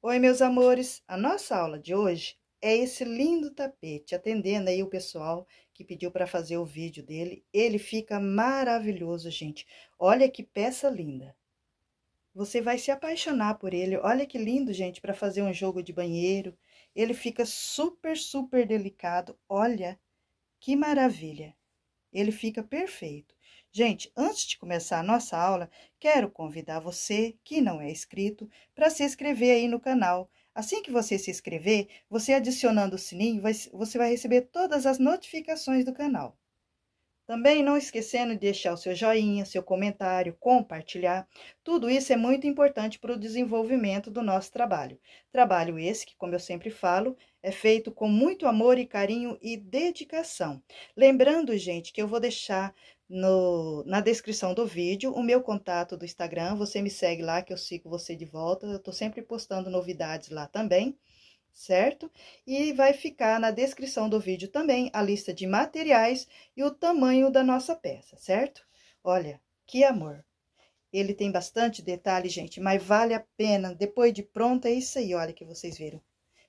Oi, meus amores! A nossa aula de hoje é esse lindo tapete, atendendo aí o pessoal que pediu para fazer o vídeo dele. Ele fica maravilhoso, gente. Olha que peça linda! Você vai se apaixonar por ele. Olha que lindo, gente, para fazer um jogo de banheiro. Ele fica super, super delicado. Olha que maravilha! Ele fica perfeito. Gente, antes de começar a nossa aula, quero convidar você que não é inscrito para se inscrever aí no canal. Assim que você se inscrever, você adicionando o sininho, vai, você vai receber todas as notificações do canal. Também não esquecendo de deixar o seu joinha, seu comentário, compartilhar. Tudo isso é muito importante para o desenvolvimento do nosso trabalho. Trabalho esse que, como eu sempre falo, é feito com muito amor e carinho e dedicação. Lembrando, gente, que eu vou deixar no, na descrição do vídeo o meu contato do Instagram. Você me segue lá que eu sigo você de volta. Eu tô sempre postando novidades lá também, certo? E vai ficar na descrição do vídeo também a lista de materiais e o tamanho da nossa peça, certo? Olha, que amor! Ele tem bastante detalhe, gente, mas vale a pena. Depois de pronta, é isso aí, olha que vocês viram.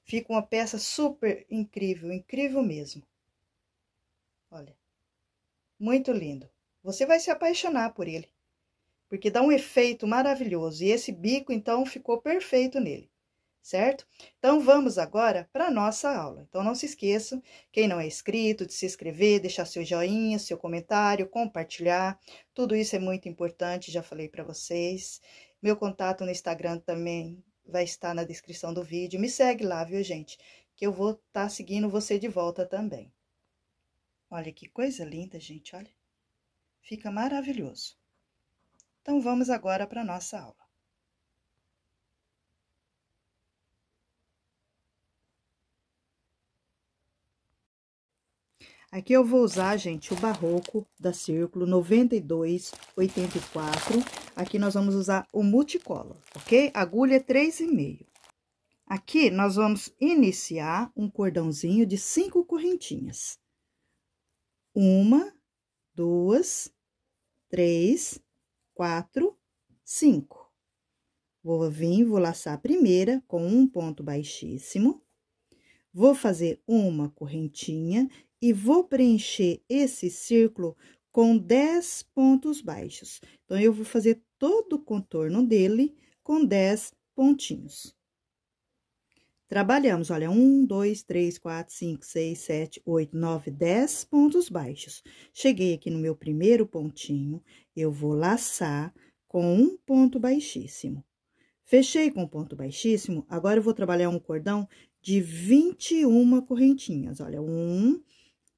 Fica uma peça super incrível, incrível mesmo. Olha. Muito lindo. Você vai se apaixonar por ele, porque dá um efeito maravilhoso e esse bico, então, ficou perfeito nele, certo? Então, vamos agora para a nossa aula. Então, não se esqueça, quem não é inscrito, de se inscrever, deixar seu joinha, seu comentário, compartilhar. Tudo isso é muito importante, já falei para vocês. Meu contato no Instagram também vai estar na descrição do vídeo. Me segue lá, viu, gente? Que eu vou estar tá seguindo você de volta também. Olha que coisa linda, gente, olha. Fica maravilhoso. Então, vamos agora para a nossa aula. Aqui eu vou usar, gente, o barroco da Círculo 9284. Aqui nós vamos usar o multicolor, ok? Agulha 3,5. É Aqui nós vamos iniciar um cordãozinho de cinco correntinhas. Uma, duas, três, quatro, cinco. Vou vir, vou laçar a primeira com um ponto baixíssimo. Vou fazer uma correntinha e vou preencher esse círculo com dez pontos baixos. Então, eu vou fazer todo o contorno dele com dez pontinhos. Trabalhamos, olha, um, dois, três, quatro, cinco, seis, sete, oito, nove, dez pontos baixos. Cheguei aqui no meu primeiro pontinho, eu vou laçar com um ponto baixíssimo. Fechei com ponto baixíssimo, agora eu vou trabalhar um cordão de 21 correntinhas. Olha, um,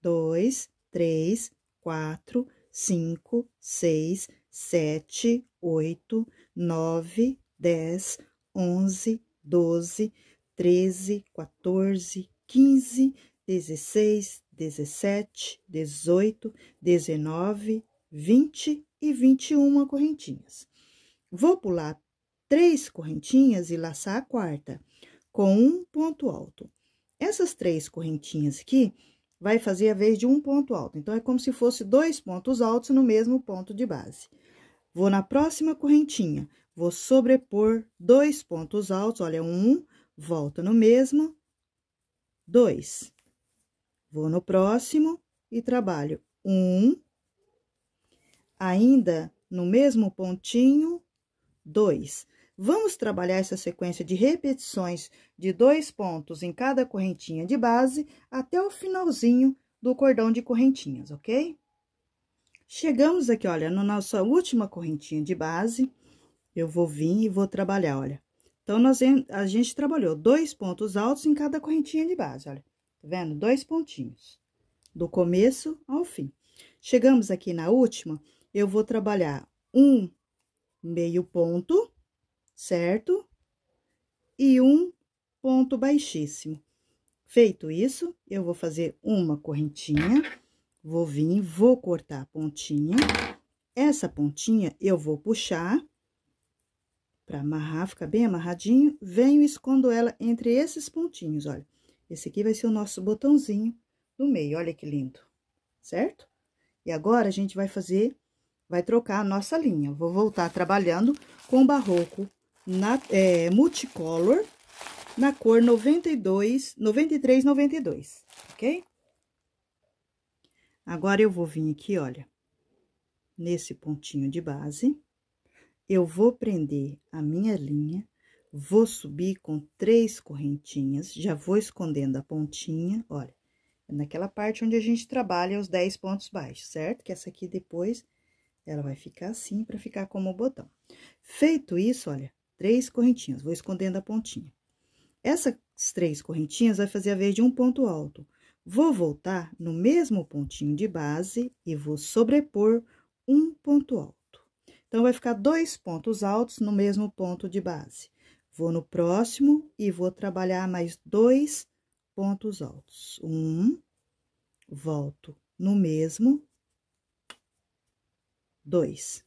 dois, três, quatro, cinco, seis, sete, oito, nove, dez, onze, doze, 13, 14, 15, 16, 17, 18, 19, 20 e 21 correntinhas. Vou pular três correntinhas e laçar a quarta com um ponto alto. Essas três correntinhas aqui vai fazer a vez de um ponto alto. Então, é como se fosse dois pontos altos no mesmo ponto de base. Vou na próxima correntinha, vou sobrepor dois pontos altos, olha, um volto no mesmo, dois. Vou no próximo e trabalho um, ainda no mesmo pontinho, dois. Vamos trabalhar essa sequência de repetições de dois pontos em cada correntinha de base até o finalzinho do cordão de correntinhas, ok? Chegamos aqui, olha, na nossa última correntinha de base, eu vou vir e vou trabalhar, olha, então, nós, a gente trabalhou dois pontos altos em cada correntinha de base, olha. Tá vendo? Dois pontinhos, do começo ao fim. Chegamos aqui na última, eu vou trabalhar um meio ponto, certo? E um ponto baixíssimo. Feito isso, eu vou fazer uma correntinha, vou vir, vou cortar a pontinha. Essa pontinha eu vou puxar para amarrar, fica bem amarradinho, venho e escondo ela entre esses pontinhos, olha. Esse aqui vai ser o nosso botãozinho do meio, olha que lindo, certo? E agora, a gente vai fazer, vai trocar a nossa linha. Vou voltar trabalhando com barroco na, é, multicolor na cor 92, 93, 92, ok? Agora, eu vou vir aqui, olha, nesse pontinho de base eu vou prender a minha linha, vou subir com três correntinhas, já vou escondendo a pontinha, olha, é naquela parte onde a gente trabalha os 10 pontos baixos, certo? Que essa aqui depois ela vai ficar assim para ficar como o botão. Feito isso, olha, três correntinhas, vou escondendo a pontinha. Essas três correntinhas vai fazer a vez de um ponto alto. Vou voltar no mesmo pontinho de base e vou sobrepor um ponto alto. Então, vai ficar dois pontos altos no mesmo ponto de base. Vou no próximo e vou trabalhar mais dois pontos altos. Um, volto no mesmo, dois,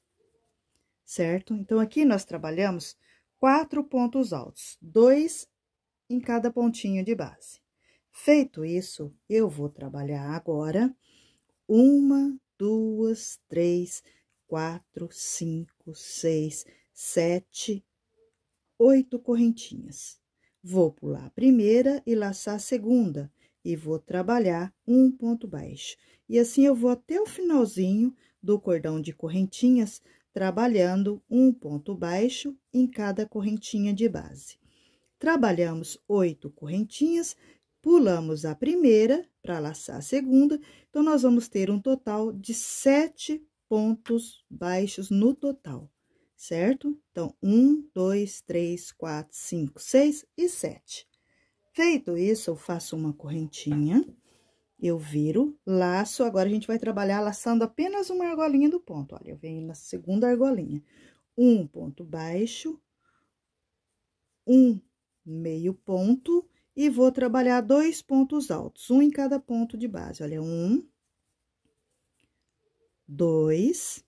certo? Então, aqui nós trabalhamos quatro pontos altos, dois em cada pontinho de base. Feito isso, eu vou trabalhar agora uma, duas, três, quatro, cinco, seis, sete, oito correntinhas. Vou pular a primeira e laçar a segunda, e vou trabalhar um ponto baixo. E assim eu vou até o finalzinho do cordão de correntinhas, trabalhando um ponto baixo em cada correntinha de base. Trabalhamos oito correntinhas, pulamos a primeira para laçar a segunda, então nós vamos ter um total de sete pontos baixos no total, certo? Então, um, dois, três, quatro, cinco, seis e sete. Feito isso, eu faço uma correntinha, eu viro, laço. Agora, a gente vai trabalhar laçando apenas uma argolinha do ponto. Olha, eu venho na segunda argolinha. Um ponto baixo, um meio ponto e vou trabalhar dois pontos altos, um em cada ponto de base. Olha, um, dois,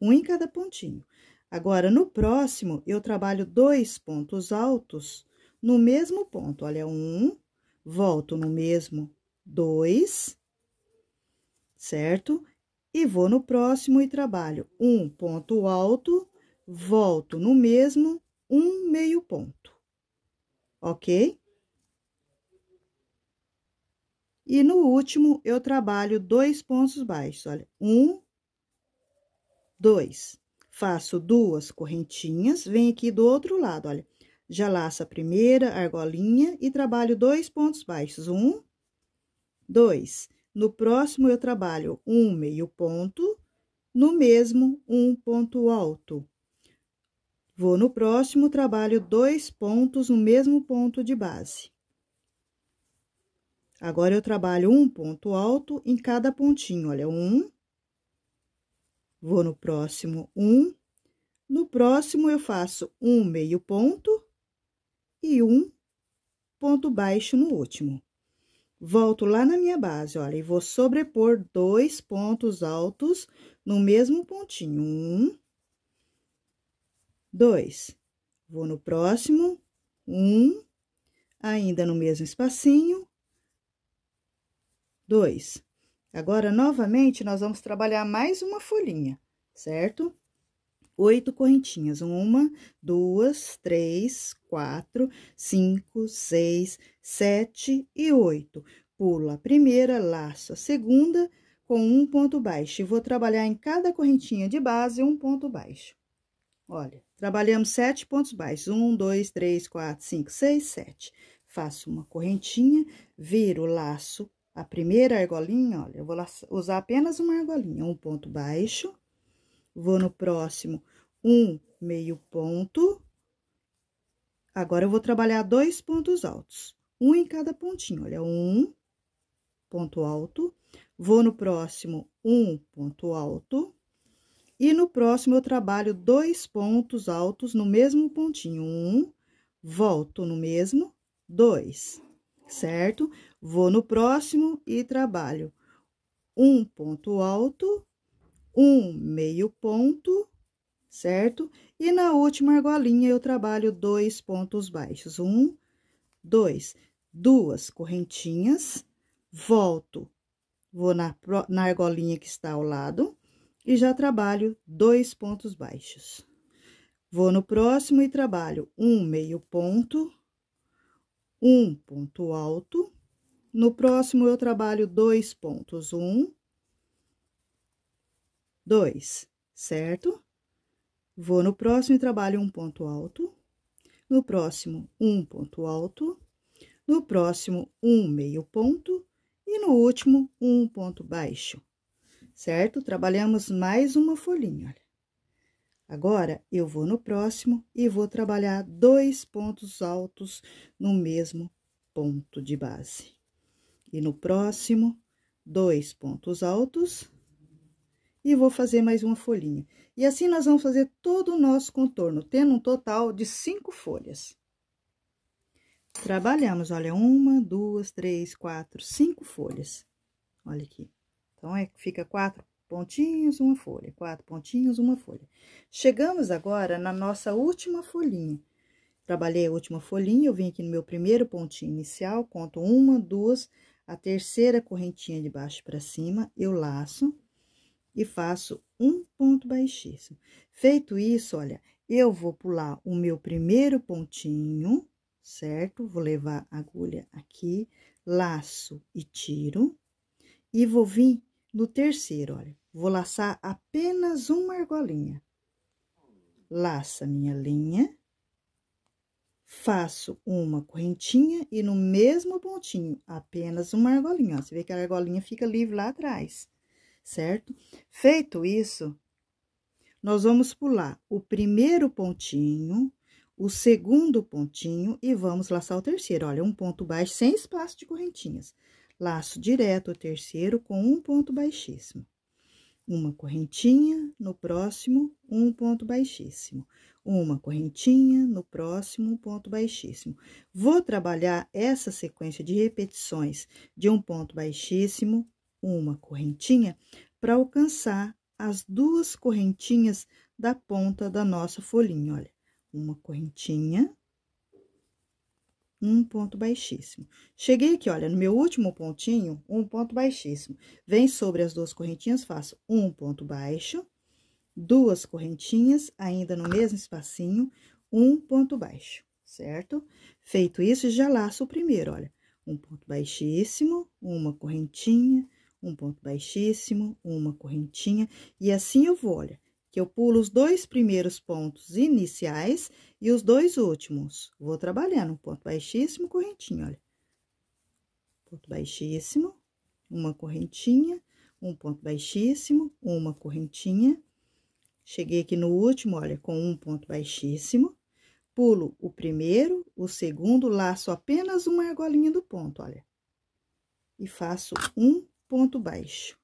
um em cada pontinho. Agora, no próximo, eu trabalho dois pontos altos no mesmo ponto. Olha, um, volto no mesmo dois, certo? E vou no próximo e trabalho um ponto alto, volto no mesmo um meio ponto, ok? E no último, eu trabalho dois pontos baixos, olha, um, dois. Faço duas correntinhas, venho aqui do outro lado, olha, já laço a primeira argolinha e trabalho dois pontos baixos, um, dois. No próximo, eu trabalho um meio ponto, no mesmo, um ponto alto. Vou no próximo, trabalho dois pontos no mesmo ponto de base. Agora, eu trabalho um ponto alto em cada pontinho. Olha, um. Vou no próximo, um. No próximo, eu faço um meio ponto e um ponto baixo no último. Volto lá na minha base, olha, e vou sobrepor dois pontos altos no mesmo pontinho. Um, dois. Vou no próximo, um, ainda no mesmo espacinho, 2. Agora, novamente, nós vamos trabalhar mais uma folhinha, certo? Oito correntinhas. Uma, duas, três, quatro, cinco, seis, sete e oito. Pulo a primeira, laço a segunda com um ponto baixo. E vou trabalhar em cada correntinha de base um ponto baixo. Olha, trabalhamos sete pontos baixos. Um, dois, três, quatro, cinco, seis, sete. Faço uma correntinha, viro o laço a primeira argolinha, olha, eu vou usar apenas uma argolinha, um ponto baixo, vou no próximo um meio ponto. Agora, eu vou trabalhar dois pontos altos, um em cada pontinho, olha, um ponto alto, vou no próximo um ponto alto, e no próximo eu trabalho dois pontos altos no mesmo pontinho, um, volto no mesmo, dois certo? Vou no próximo e trabalho um ponto alto, um meio ponto, certo? E na última argolinha, eu trabalho dois pontos baixos. Um, dois, duas correntinhas, volto, vou na, na argolinha que está ao lado e já trabalho dois pontos baixos. Vou no próximo e trabalho um meio ponto, um ponto alto. No próximo, eu trabalho dois pontos. Um, dois, certo? Vou no próximo e trabalho um ponto alto. No próximo, um ponto alto. No próximo, um meio ponto. E no último, um ponto baixo, certo? Trabalhamos mais uma folhinha, olha. Agora, eu vou no próximo e vou trabalhar dois pontos altos no mesmo ponto de base. E no próximo, dois pontos altos e vou fazer mais uma folhinha. E assim, nós vamos fazer todo o nosso contorno, tendo um total de cinco folhas. Trabalhamos, olha, uma, duas, três, quatro, cinco folhas. Olha aqui. Então, é, fica quatro pontinhos, uma folha, quatro pontinhos, uma folha. Chegamos agora na nossa última folhinha. Trabalhei a última folhinha, eu vim aqui no meu primeiro pontinho inicial, conto uma, duas, a terceira correntinha de baixo para cima, eu laço e faço um ponto baixíssimo. Feito isso, olha, eu vou pular o meu primeiro pontinho, certo? Vou levar a agulha aqui, laço e tiro, e vou vir no terceiro, olha, vou laçar apenas uma argolinha. Laço minha linha, faço uma correntinha e no mesmo pontinho, apenas uma argolinha. Ó, você vê que a argolinha fica livre lá atrás, certo? Feito isso, nós vamos pular o primeiro pontinho, o segundo pontinho e vamos laçar o terceiro. Olha, um ponto baixo sem espaço de correntinhas laço direto ao terceiro com um ponto baixíssimo. Uma correntinha, no próximo, um ponto baixíssimo. Uma correntinha, no próximo, um ponto baixíssimo. Vou trabalhar essa sequência de repetições de um ponto baixíssimo, uma correntinha, para alcançar as duas correntinhas da ponta da nossa folhinha, olha. Uma correntinha, um ponto baixíssimo. Cheguei aqui, olha, no meu último pontinho, um ponto baixíssimo. Vem sobre as duas correntinhas, faço um ponto baixo, duas correntinhas, ainda no mesmo espacinho, um ponto baixo, certo? Feito isso, já laço o primeiro, olha, um ponto baixíssimo, uma correntinha, um ponto baixíssimo, uma correntinha, e assim eu vou, olha, que eu pulo os dois primeiros pontos iniciais e os dois últimos. Vou trabalhando, ponto baixíssimo, correntinha, olha. Ponto baixíssimo, uma correntinha, um ponto baixíssimo, uma correntinha. Cheguei aqui no último, olha, com um ponto baixíssimo. Pulo o primeiro, o segundo, laço apenas uma argolinha do ponto, olha. E faço um ponto baixo.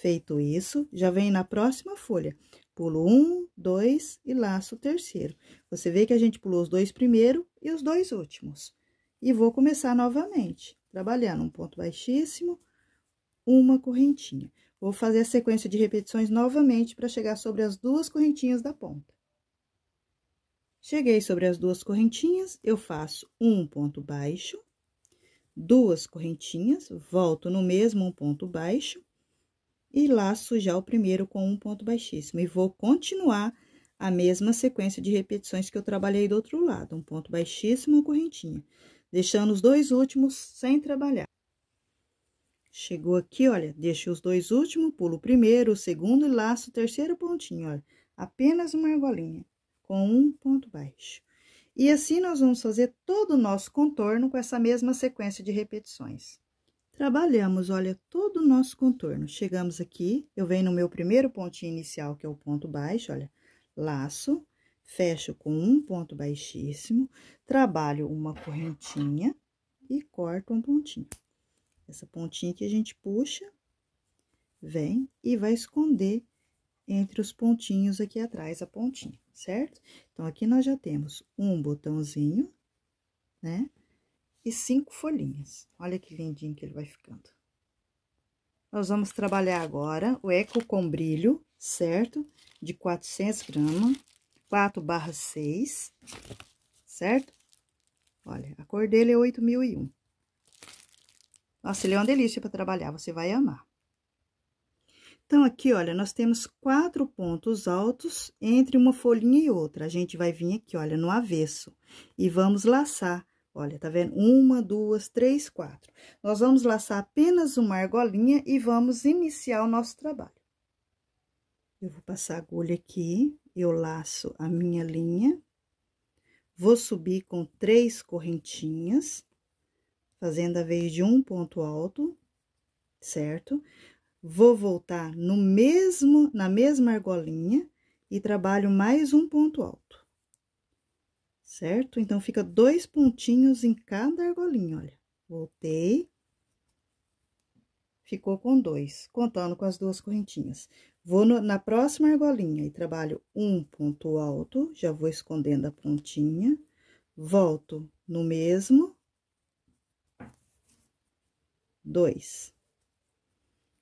Feito isso, já vem na próxima folha. Pulo um, dois e laço o terceiro. Você vê que a gente pulou os dois primeiro e os dois últimos. E vou começar novamente, trabalhando um ponto baixíssimo, uma correntinha. Vou fazer a sequência de repetições novamente para chegar sobre as duas correntinhas da ponta. Cheguei sobre as duas correntinhas, eu faço um ponto baixo, duas correntinhas, volto no mesmo um ponto baixo, e laço já o primeiro com um ponto baixíssimo. E vou continuar a mesma sequência de repetições que eu trabalhei do outro lado, um ponto baixíssimo, uma correntinha, deixando os dois últimos sem trabalhar. Chegou aqui, olha, deixo os dois últimos, pulo o primeiro, o segundo e laço o terceiro pontinho, olha, apenas uma argolinha, com um ponto baixo. E assim, nós vamos fazer todo o nosso contorno com essa mesma sequência de repetições. Trabalhamos, olha, todo o nosso contorno. Chegamos aqui, eu venho no meu primeiro pontinho inicial, que é o ponto baixo, olha, laço, fecho com um ponto baixíssimo, trabalho uma correntinha e corto um pontinho. Essa pontinha que a gente puxa, vem e vai esconder entre os pontinhos aqui atrás a pontinha, certo? Então, aqui nós já temos um botãozinho, né? e cinco folhinhas. Olha que lindinho que ele vai ficando. Nós vamos trabalhar agora o eco com brilho, certo? De 400 gramas, 4 barra 6, certo? Olha, a cor dele é 8001. Nossa, ele é uma delícia para trabalhar, você vai amar. Então, aqui, olha, nós temos quatro pontos altos entre uma folhinha e outra. A gente vai vir aqui, olha, no avesso, e vamos laçar Olha, tá vendo? Uma, duas, três, quatro. Nós vamos laçar apenas uma argolinha e vamos iniciar o nosso trabalho. Eu vou passar a agulha aqui, eu laço a minha linha, vou subir com três correntinhas, fazendo a vez de um ponto alto, certo? Vou voltar no mesmo, na mesma argolinha e trabalho mais um ponto alto certo? Então, fica dois pontinhos em cada argolinha, olha. Voltei. Ficou com dois, contando com as duas correntinhas. Vou no, na próxima argolinha e trabalho um ponto alto, já vou escondendo a pontinha. Volto no mesmo. Dois.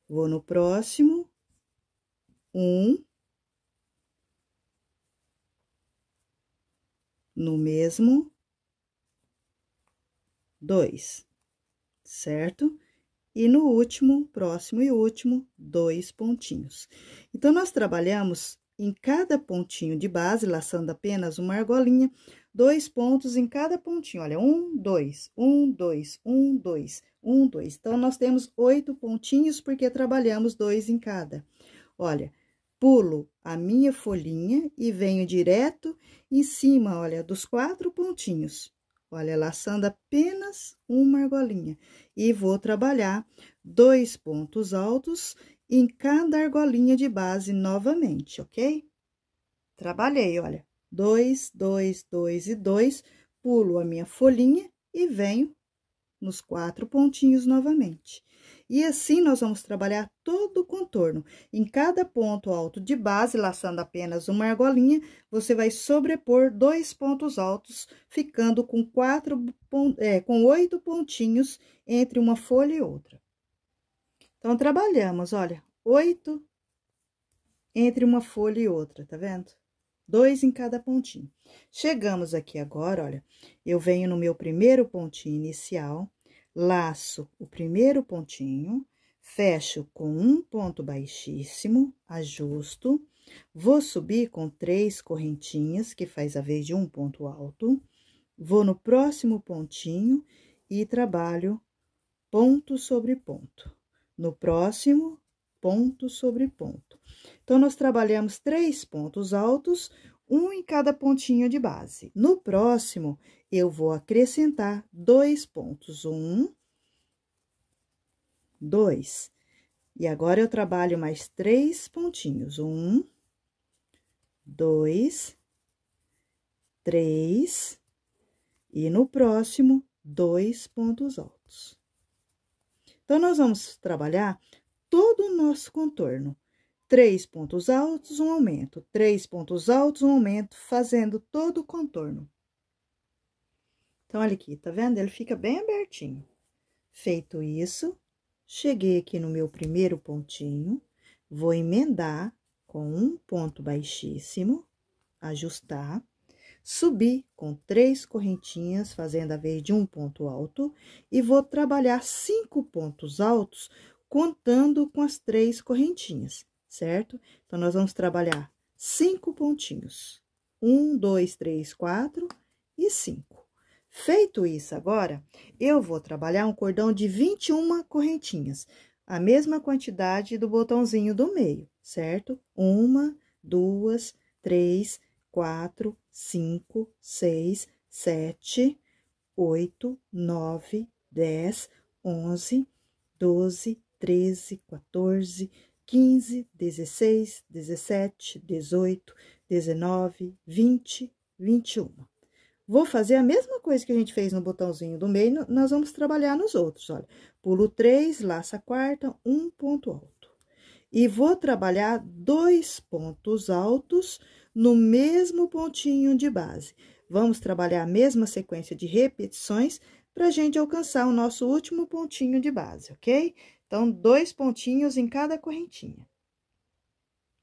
Vou no próximo. Um. no mesmo dois, certo? E no último, próximo e último, dois pontinhos. Então, nós trabalhamos em cada pontinho de base, laçando apenas uma argolinha, dois pontos em cada pontinho. Olha, um, dois, um, dois, um, dois, um, dois. Então, nós temos oito pontinhos, porque trabalhamos dois em cada. Olha, pulo a minha folhinha e venho direto em cima, olha, dos quatro pontinhos. Olha, laçando apenas uma argolinha. E vou trabalhar dois pontos altos em cada argolinha de base novamente, ok? Trabalhei, olha, dois, dois, dois e dois, pulo a minha folhinha e venho nos quatro pontinhos novamente. E assim, nós vamos trabalhar todo o contorno. Em cada ponto alto de base, laçando apenas uma argolinha, você vai sobrepor dois pontos altos, ficando com quatro, é, com oito pontinhos entre uma folha e outra. Então, trabalhamos, olha, oito entre uma folha e outra, tá vendo? Dois em cada pontinho. Chegamos aqui agora, olha, eu venho no meu primeiro pontinho inicial, laço o primeiro pontinho, fecho com um ponto baixíssimo, ajusto, vou subir com três correntinhas, que faz a vez de um ponto alto, vou no próximo pontinho e trabalho ponto sobre ponto. No próximo, ponto sobre ponto. Então, nós trabalhamos três pontos altos, um em cada pontinho de base. No próximo, eu vou acrescentar dois pontos. Um, dois. E agora, eu trabalho mais três pontinhos. Um, dois, três. E no próximo, dois pontos altos. Então, nós vamos trabalhar todo o nosso contorno Três pontos altos, um aumento. Três pontos altos, um aumento, fazendo todo o contorno. Então, olha aqui, tá vendo? Ele fica bem abertinho. Feito isso, cheguei aqui no meu primeiro pontinho, vou emendar com um ponto baixíssimo, ajustar, subir com três correntinhas, fazendo a vez de um ponto alto, e vou trabalhar cinco pontos altos, contando com as três correntinhas certo? Então, nós vamos trabalhar cinco pontinhos. Um, dois, três, quatro e cinco. Feito isso agora, eu vou trabalhar um cordão de 21 correntinhas, a mesma quantidade do botãozinho do meio, certo? Uma, duas, três, quatro, cinco, seis, sete, oito, nove, dez, onze, doze, treze, quatorze, 15, 16, 17, 18, 19, 20, 21. Vou fazer a mesma coisa que a gente fez no botãozinho do meio, nós vamos trabalhar nos outros, olha. Pulo 3, laça quarta, um ponto alto. E vou trabalhar dois pontos altos no mesmo pontinho de base. Vamos trabalhar a mesma sequência de repetições para a gente alcançar o nosso último pontinho de base, ok? Então, dois pontinhos em cada correntinha.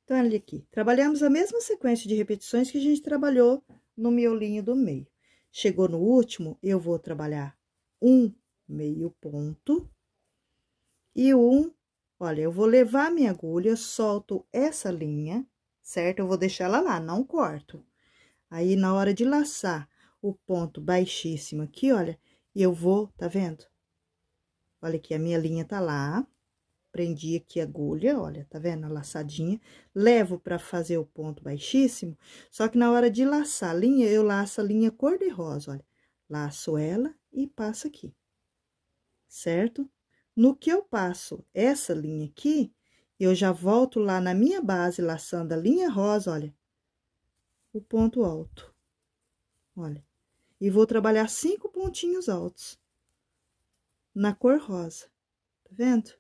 Então, olha aqui, trabalhamos a mesma sequência de repetições que a gente trabalhou no miolinho do meio. Chegou no último, eu vou trabalhar um meio ponto e um, olha, eu vou levar minha agulha, solto essa linha, certo? Eu vou deixar ela lá, não corto. Aí, na hora de laçar o ponto baixíssimo aqui, olha, eu vou, tá vendo? Olha aqui, a minha linha tá lá. Prendi aqui a agulha, olha, tá vendo? A laçadinha. Levo pra fazer o ponto baixíssimo, só que na hora de laçar a linha, eu laço a linha cor de rosa, olha. Laço ela e passo aqui, certo? No que eu passo essa linha aqui, eu já volto lá na minha base, laçando a linha rosa, olha, o ponto alto. Olha, e vou trabalhar cinco pontinhos altos na cor rosa, tá vendo?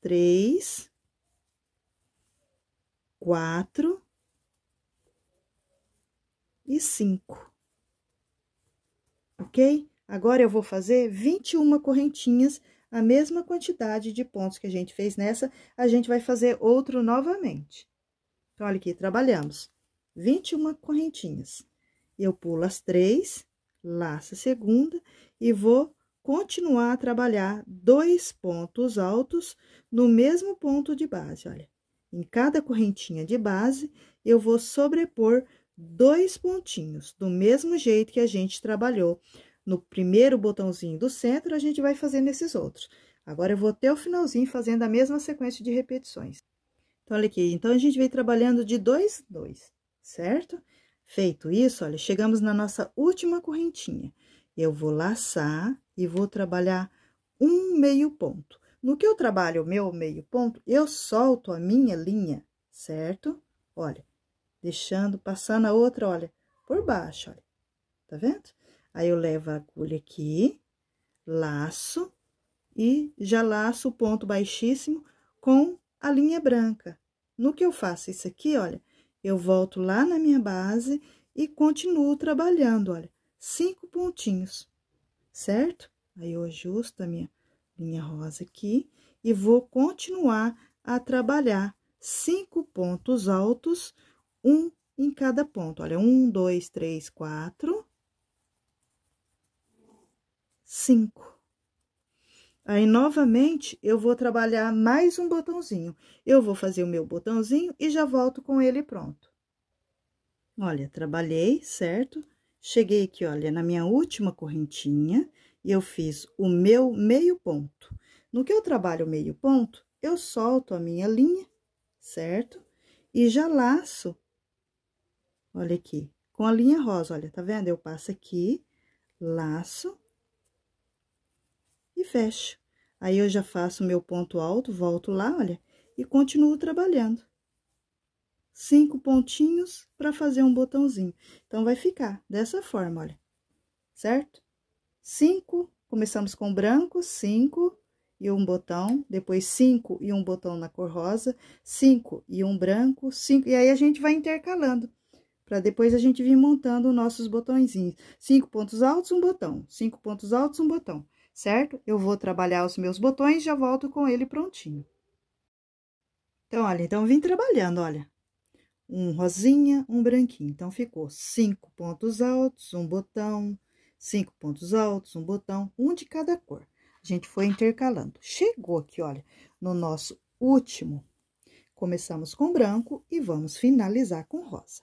Três, quatro e cinco, ok? Agora, eu vou fazer 21 correntinhas, a mesma quantidade de pontos que a gente fez nessa, a gente vai fazer outro novamente. Então, olha aqui, trabalhamos 21 correntinhas. Eu pulo as três, laço a segunda e vou continuar a trabalhar dois pontos altos no mesmo ponto de base, olha. Em cada correntinha de base, eu vou sobrepor dois pontinhos, do mesmo jeito que a gente trabalhou no primeiro botãozinho do centro, a gente vai fazendo esses outros. Agora, eu vou até o finalzinho fazendo a mesma sequência de repetições. Então, olha aqui, então, a gente vem trabalhando de dois, dois, certo? Feito isso, olha, chegamos na nossa última correntinha. Eu vou laçar e vou trabalhar um meio ponto. No que eu trabalho o meu meio ponto, eu solto a minha linha, certo? Olha, deixando, passar na outra, olha, por baixo, olha, tá vendo? Aí, eu levo a agulha aqui, laço e já laço o ponto baixíssimo com a linha branca. No que eu faço isso aqui, olha, eu volto lá na minha base e continuo trabalhando, olha, cinco pontinhos certo? Aí, eu ajusto a minha linha rosa aqui e vou continuar a trabalhar cinco pontos altos, um em cada ponto. Olha, um, dois, três, quatro, cinco. Aí, novamente, eu vou trabalhar mais um botãozinho. Eu vou fazer o meu botãozinho e já volto com ele pronto. Olha, trabalhei, certo? Cheguei aqui, olha, na minha última correntinha, e eu fiz o meu meio ponto. No que eu trabalho o meio ponto, eu solto a minha linha, certo? E já laço, olha aqui, com a linha rosa, olha, tá vendo? Eu passo aqui, laço e fecho. Aí, eu já faço o meu ponto alto, volto lá, olha, e continuo trabalhando cinco pontinhos para fazer um botãozinho. Então, vai ficar dessa forma, olha, certo? Cinco, começamos com branco, cinco e um botão, depois cinco e um botão na cor rosa, cinco e um branco, cinco, e aí a gente vai intercalando para depois a gente vir montando nossos botõezinhos. Cinco pontos altos, um botão. Cinco pontos altos, um botão, certo? Eu vou trabalhar os meus botões, já volto com ele prontinho. Então, olha, então, vim trabalhando, olha um rosinha, um branquinho. Então, ficou cinco pontos altos, um botão, cinco pontos altos, um botão, um de cada cor. A gente foi intercalando. Chegou aqui, olha, no nosso último, começamos com branco e vamos finalizar com rosa.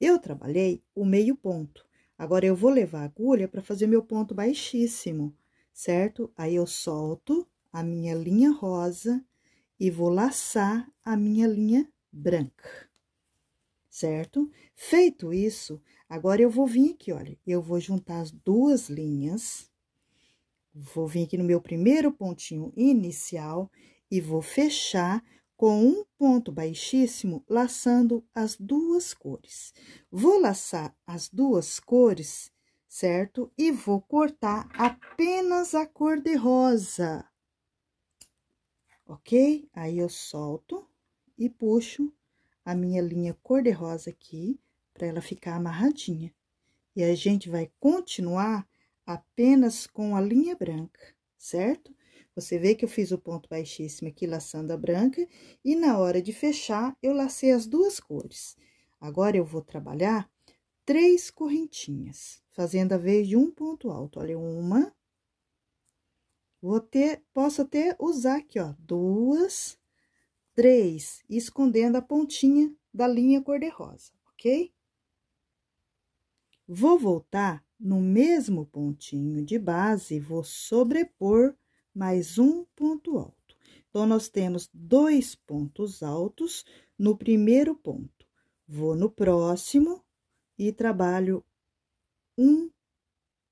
Eu trabalhei o meio ponto. Agora, eu vou levar a agulha para fazer meu ponto baixíssimo, certo? Aí, eu solto a minha linha rosa e vou laçar a minha linha branca certo? Feito isso, agora eu vou vir aqui, olha, eu vou juntar as duas linhas, vou vir aqui no meu primeiro pontinho inicial e vou fechar com um ponto baixíssimo, laçando as duas cores. Vou laçar as duas cores, certo? E vou cortar apenas a cor de rosa, ok? Aí eu solto e puxo a minha linha cor-de-rosa aqui, para ela ficar amarradinha. E a gente vai continuar apenas com a linha branca, certo? Você vê que eu fiz o ponto baixíssimo aqui, laçando a branca, e na hora de fechar, eu lacei as duas cores. Agora, eu vou trabalhar três correntinhas, fazendo a vez de um ponto alto. Olha, uma, vou ter, posso até usar aqui, ó, duas, três, escondendo a pontinha da linha cor-de-rosa, ok? Vou voltar no mesmo pontinho de base, vou sobrepor mais um ponto alto. Então, nós temos dois pontos altos no primeiro ponto. Vou no próximo e trabalho um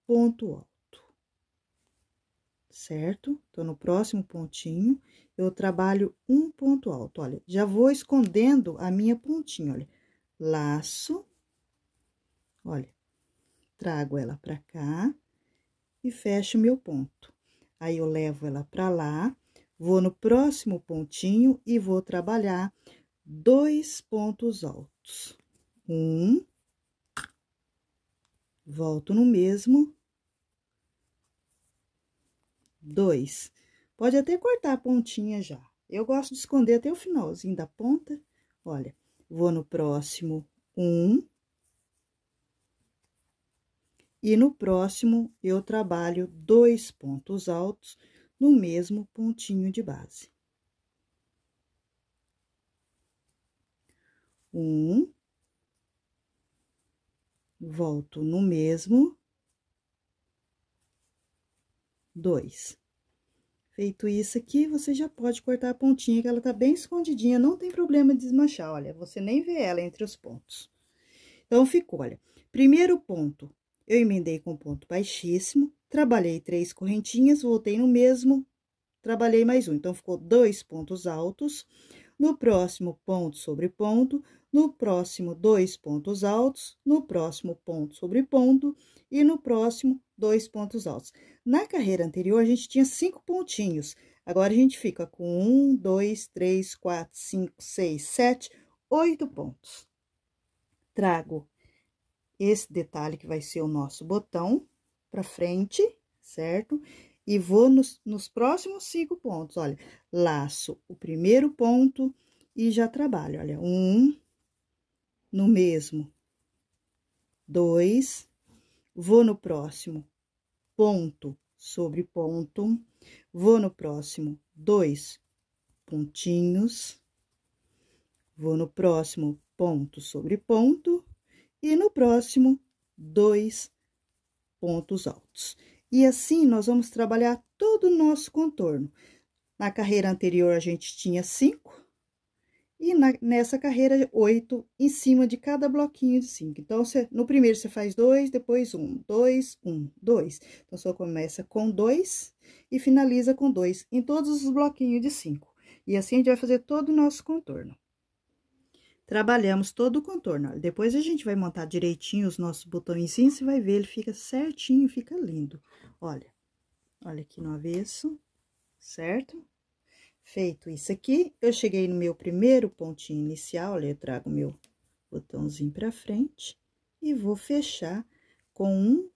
ponto alto certo? Então, no próximo pontinho, eu trabalho um ponto alto. Olha, já vou escondendo a minha pontinha, olha. Laço, olha, trago ela pra cá e fecho meu ponto. Aí, eu levo ela pra lá, vou no próximo pontinho e vou trabalhar dois pontos altos. Um, volto no mesmo dois. Pode até cortar a pontinha já. Eu gosto de esconder até o finalzinho da ponta. Olha, vou no próximo um. E no próximo, eu trabalho dois pontos altos no mesmo pontinho de base. Um. Volto no mesmo dois. Feito isso aqui, você já pode cortar a pontinha, que ela tá bem escondidinha, não tem problema de desmanchar, olha, você nem vê ela entre os pontos. Então, ficou, olha, primeiro ponto, eu emendei com ponto baixíssimo, trabalhei três correntinhas, voltei no mesmo, trabalhei mais um, então, ficou dois pontos altos, no próximo ponto sobre ponto, no próximo dois pontos altos, no próximo ponto sobre ponto e no próximo dois pontos altos. Na carreira anterior, a gente tinha cinco pontinhos. Agora, a gente fica com um, dois, três, quatro, cinco, seis, sete, oito pontos. Trago esse detalhe que vai ser o nosso botão para frente, certo? E vou nos, nos próximos cinco pontos, olha, laço o primeiro ponto e já trabalho, olha, um, no mesmo, dois, vou no próximo, ponto sobre ponto, vou no próximo dois pontinhos, vou no próximo ponto sobre ponto e no próximo dois pontos altos. E assim nós vamos trabalhar todo o nosso contorno. Na carreira anterior a gente tinha cinco, e na, nessa carreira, oito em cima de cada bloquinho de cinco. Então, no primeiro você faz dois, depois um, dois, um, dois. Então, só começa com dois e finaliza com dois em todos os bloquinhos de cinco. E assim, a gente vai fazer todo o nosso contorno. Trabalhamos todo o contorno. depois a gente vai montar direitinho os nossos botõezinhos, você vai ver, ele fica certinho, fica lindo. Olha, olha aqui no avesso, certo? Feito isso aqui, eu cheguei no meu primeiro pontinho inicial, olha, eu trago meu botãozinho para frente e vou fechar com um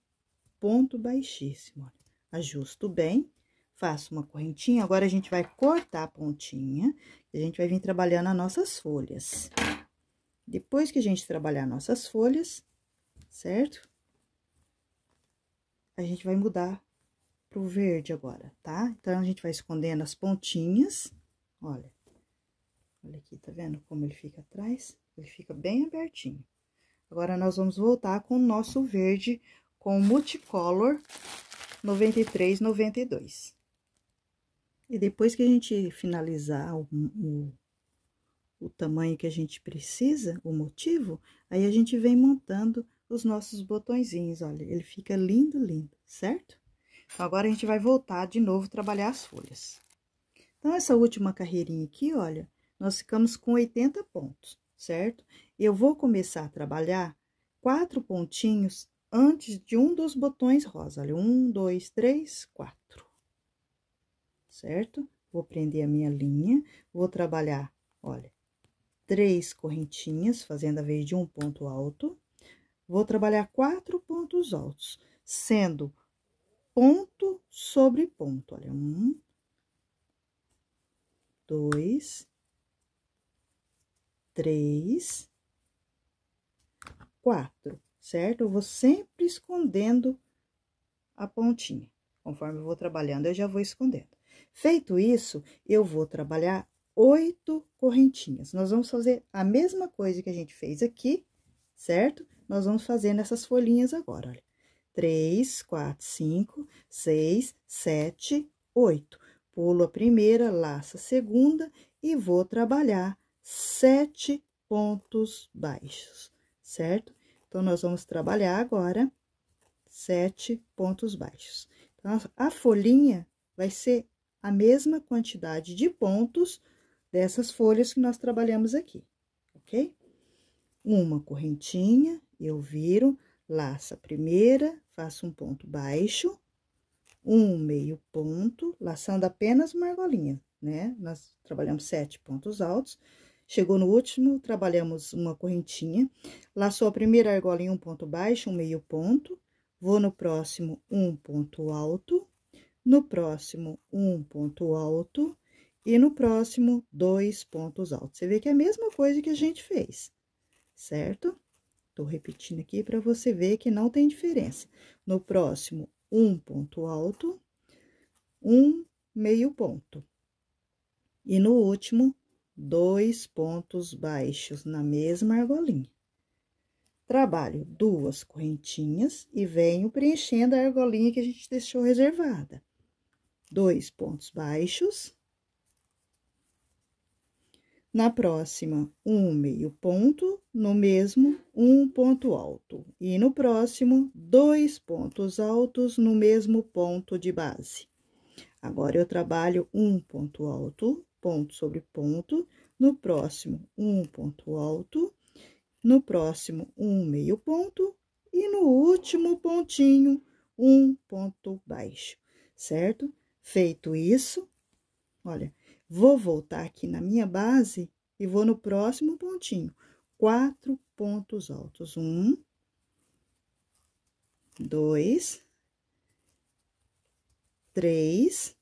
ponto baixíssimo, olha. Ajusto bem, faço uma correntinha, agora a gente vai cortar a pontinha, a gente vai vir trabalhando as nossas folhas. Depois que a gente trabalhar nossas folhas, certo? A gente vai mudar pro verde agora, tá? Então, a gente vai escondendo as pontinhas, olha. Olha aqui, tá vendo como ele fica atrás? Ele fica bem abertinho. Agora, nós vamos voltar com o nosso verde com multicolor 93, 92. E depois que a gente finalizar o, o, o tamanho que a gente precisa, o motivo, aí a gente vem montando os nossos botõezinhos, olha. Ele fica lindo, lindo, certo? Então, agora a gente vai voltar de novo trabalhar as folhas. Então, essa última carreirinha aqui, olha, nós ficamos com 80 pontos, certo? Eu vou começar a trabalhar quatro pontinhos antes de um dos botões rosa. Olha, um, dois, três, quatro. Certo? Vou prender a minha linha, vou trabalhar, olha, três correntinhas, fazendo a vez de um ponto alto. Vou trabalhar quatro pontos altos, sendo ponto sobre ponto. Olha, um, dois, três, quatro, certo? Eu vou sempre escondendo a pontinha. Conforme eu vou trabalhando, eu já vou escondendo. Feito isso, eu vou trabalhar oito correntinhas. Nós vamos fazer a mesma coisa que a gente fez aqui, certo? Nós vamos fazer nessas folhinhas agora, olha três, quatro, cinco, seis, sete, oito. Pulo a primeira, laço a segunda e vou trabalhar sete pontos baixos, certo? Então, nós vamos trabalhar agora sete pontos baixos. Então, a folhinha vai ser a mesma quantidade de pontos dessas folhas que nós trabalhamos aqui, ok? Uma correntinha, eu viro laço a primeira, faço um ponto baixo, um meio ponto, laçando apenas uma argolinha, né? Nós trabalhamos sete pontos altos. Chegou no último, trabalhamos uma correntinha, laçou a primeira argola em um ponto baixo, um meio ponto, vou no próximo um ponto alto, no próximo um ponto alto e no próximo dois pontos altos. Você vê que é a mesma coisa que a gente fez, certo? Estou repetindo aqui para você ver que não tem diferença. No próximo, um ponto alto, um meio ponto. E no último, dois pontos baixos na mesma argolinha. Trabalho duas correntinhas e venho preenchendo a argolinha que a gente deixou reservada. Dois pontos baixos na próxima, um meio ponto, no mesmo, um ponto alto. E no próximo, dois pontos altos no mesmo ponto de base. Agora, eu trabalho um ponto alto, ponto sobre ponto. No próximo, um ponto alto. No próximo, um meio ponto. E no último pontinho, um ponto baixo, certo? Feito isso, olha Vou voltar aqui na minha base e vou no próximo pontinho. Quatro pontos altos. Um, dois, três,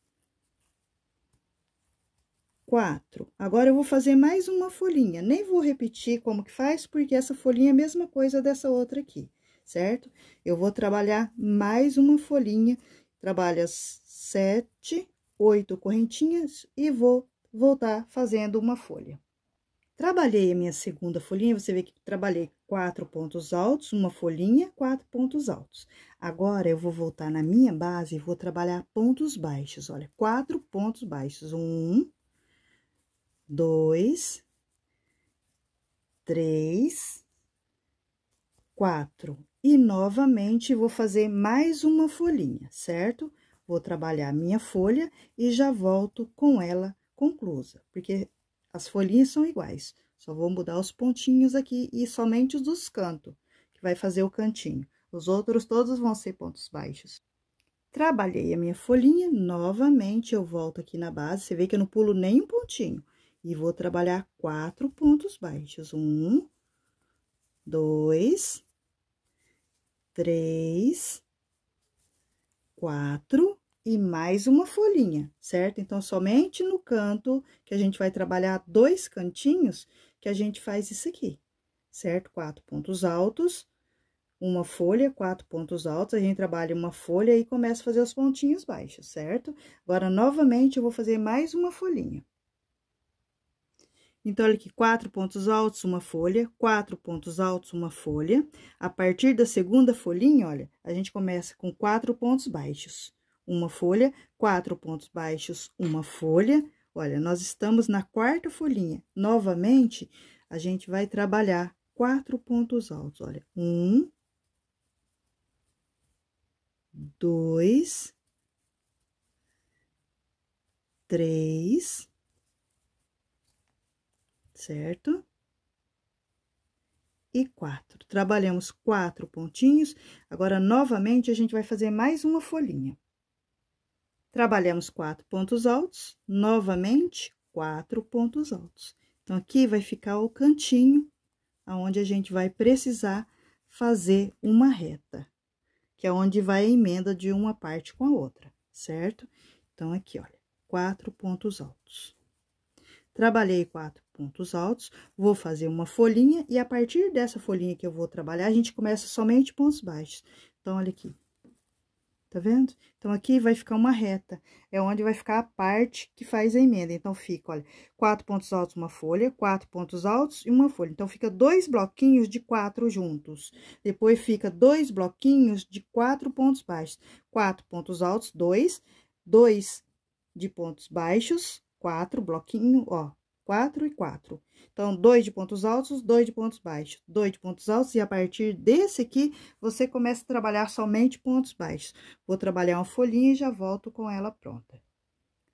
quatro. Agora, eu vou fazer mais uma folhinha. Nem vou repetir como que faz, porque essa folhinha é a mesma coisa dessa outra aqui, certo? Eu vou trabalhar mais uma folhinha. Trabalha sete, oito correntinhas e vou voltar fazendo uma folha. Trabalhei a minha segunda folhinha, você vê que trabalhei quatro pontos altos, uma folhinha, quatro pontos altos. Agora, eu vou voltar na minha base e vou trabalhar pontos baixos, olha, quatro pontos baixos. Um, dois, três, quatro. E, novamente, vou fazer mais uma folhinha, certo? Vou trabalhar a minha folha e já volto com ela conclusa, porque as folhinhas são iguais. Só vou mudar os pontinhos aqui e somente os dos cantos, que vai fazer o cantinho. Os outros todos vão ser pontos baixos. Trabalhei a minha folhinha, novamente eu volto aqui na base, você vê que eu não pulo nem um pontinho. E vou trabalhar quatro pontos baixos. Um, dois, três, quatro e mais uma folhinha, certo? Então, somente no canto, que a gente vai trabalhar dois cantinhos, que a gente faz isso aqui, certo? Quatro pontos altos, uma folha, quatro pontos altos, a gente trabalha uma folha e começa a fazer os pontinhos baixos, certo? Agora, novamente, eu vou fazer mais uma folhinha. Então, olha aqui, quatro pontos altos, uma folha, quatro pontos altos, uma folha. A partir da segunda folhinha, olha, a gente começa com quatro pontos baixos uma folha, quatro pontos baixos, uma folha. Olha, nós estamos na quarta folhinha. Novamente, a gente vai trabalhar quatro pontos altos. Olha, um, dois, três, certo? E quatro. Trabalhamos quatro pontinhos. Agora, novamente, a gente vai fazer mais uma folhinha. Trabalhamos quatro pontos altos, novamente, quatro pontos altos. Então, aqui vai ficar o cantinho aonde a gente vai precisar fazer uma reta, que é onde vai a emenda de uma parte com a outra, certo? Então, aqui, olha, quatro pontos altos. Trabalhei quatro pontos altos, vou fazer uma folhinha, e a partir dessa folhinha que eu vou trabalhar, a gente começa somente pontos baixos. Então, olha aqui, tá vendo? Então, aqui vai ficar uma reta, é onde vai ficar a parte que faz a emenda. Então, fica, olha, quatro pontos altos, uma folha, quatro pontos altos e uma folha. Então, fica dois bloquinhos de quatro juntos. Depois, fica dois bloquinhos de quatro pontos baixos. Quatro pontos altos, dois, dois de pontos baixos, quatro bloquinho, ó, 4 e 4. Então, dois de pontos altos, dois de pontos baixos, dois de pontos altos, e a partir desse aqui, você começa a trabalhar somente pontos baixos. Vou trabalhar uma folhinha e já volto com ela pronta.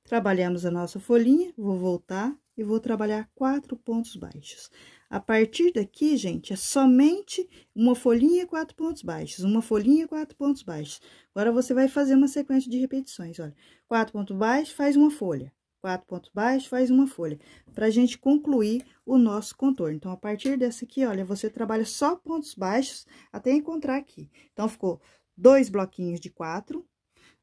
Trabalhamos a nossa folhinha, vou voltar e vou trabalhar quatro pontos baixos. A partir daqui, gente, é somente uma folhinha e quatro pontos baixos, uma folhinha e quatro pontos baixos. Agora, você vai fazer uma sequência de repetições, olha. Quatro pontos baixos, faz uma folha quatro pontos baixos, faz uma folha, pra gente concluir o nosso contorno. Então, a partir dessa aqui, olha, você trabalha só pontos baixos até encontrar aqui. Então, ficou dois bloquinhos de quatro,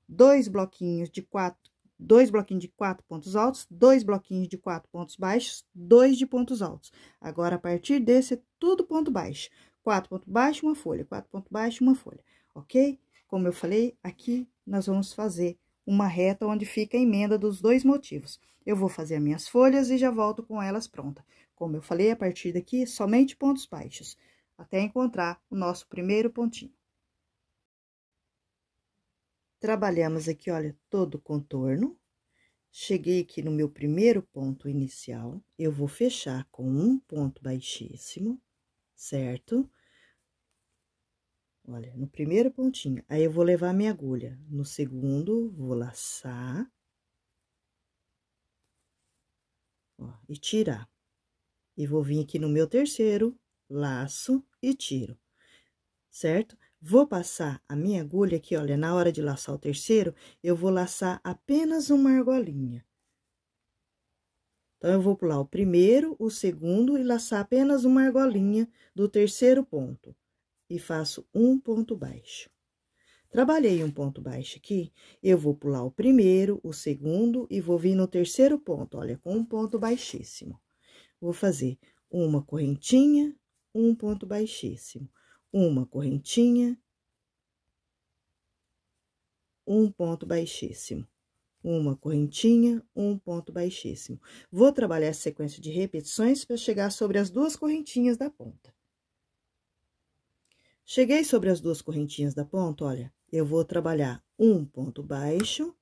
dois bloquinhos de quatro, dois bloquinhos de quatro pontos altos, dois bloquinhos de quatro pontos baixos, dois de pontos altos. Agora, a partir desse, é tudo ponto baixo. Quatro pontos baixos, uma folha, quatro pontos baixos, uma folha, ok? Como eu falei, aqui nós vamos fazer uma reta onde fica a emenda dos dois motivos. Eu vou fazer minhas folhas e já volto com elas pronta. Como eu falei, a partir daqui, somente pontos baixos, até encontrar o nosso primeiro pontinho. Trabalhamos aqui, olha, todo o contorno. Cheguei aqui no meu primeiro ponto inicial, eu vou fechar com um ponto baixíssimo, certo? Certo? Olha, no primeiro pontinho, aí eu vou levar a minha agulha. No segundo, vou laçar. Ó, e tirar. E vou vir aqui no meu terceiro, laço e tiro, certo? Vou passar a minha agulha aqui, olha, na hora de laçar o terceiro, eu vou laçar apenas uma argolinha. Então, eu vou pular o primeiro, o segundo e laçar apenas uma argolinha do terceiro ponto e faço um ponto baixo. Trabalhei um ponto baixo aqui, eu vou pular o primeiro, o segundo e vou vir no terceiro ponto, olha, com um ponto baixíssimo. Vou fazer uma correntinha, um ponto baixíssimo, uma correntinha, um ponto baixíssimo, uma correntinha, um ponto baixíssimo. Vou trabalhar a sequência de repetições para chegar sobre as duas correntinhas da ponta. Cheguei sobre as duas correntinhas da ponta, olha, eu vou trabalhar um ponto baixo,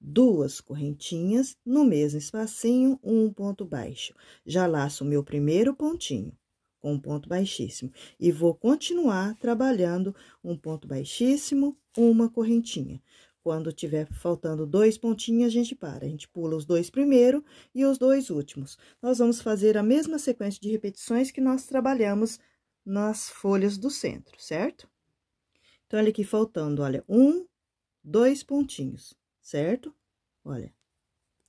duas correntinhas, no mesmo espacinho, um ponto baixo. Já laço o meu primeiro pontinho com um ponto baixíssimo. E vou continuar trabalhando um ponto baixíssimo, uma correntinha. Quando tiver faltando dois pontinhos, a gente para. A gente pula os dois primeiro e os dois últimos. Nós vamos fazer a mesma sequência de repetições que nós trabalhamos nas folhas do centro, certo? Então, olha aqui faltando, olha, um, dois pontinhos, certo? Olha,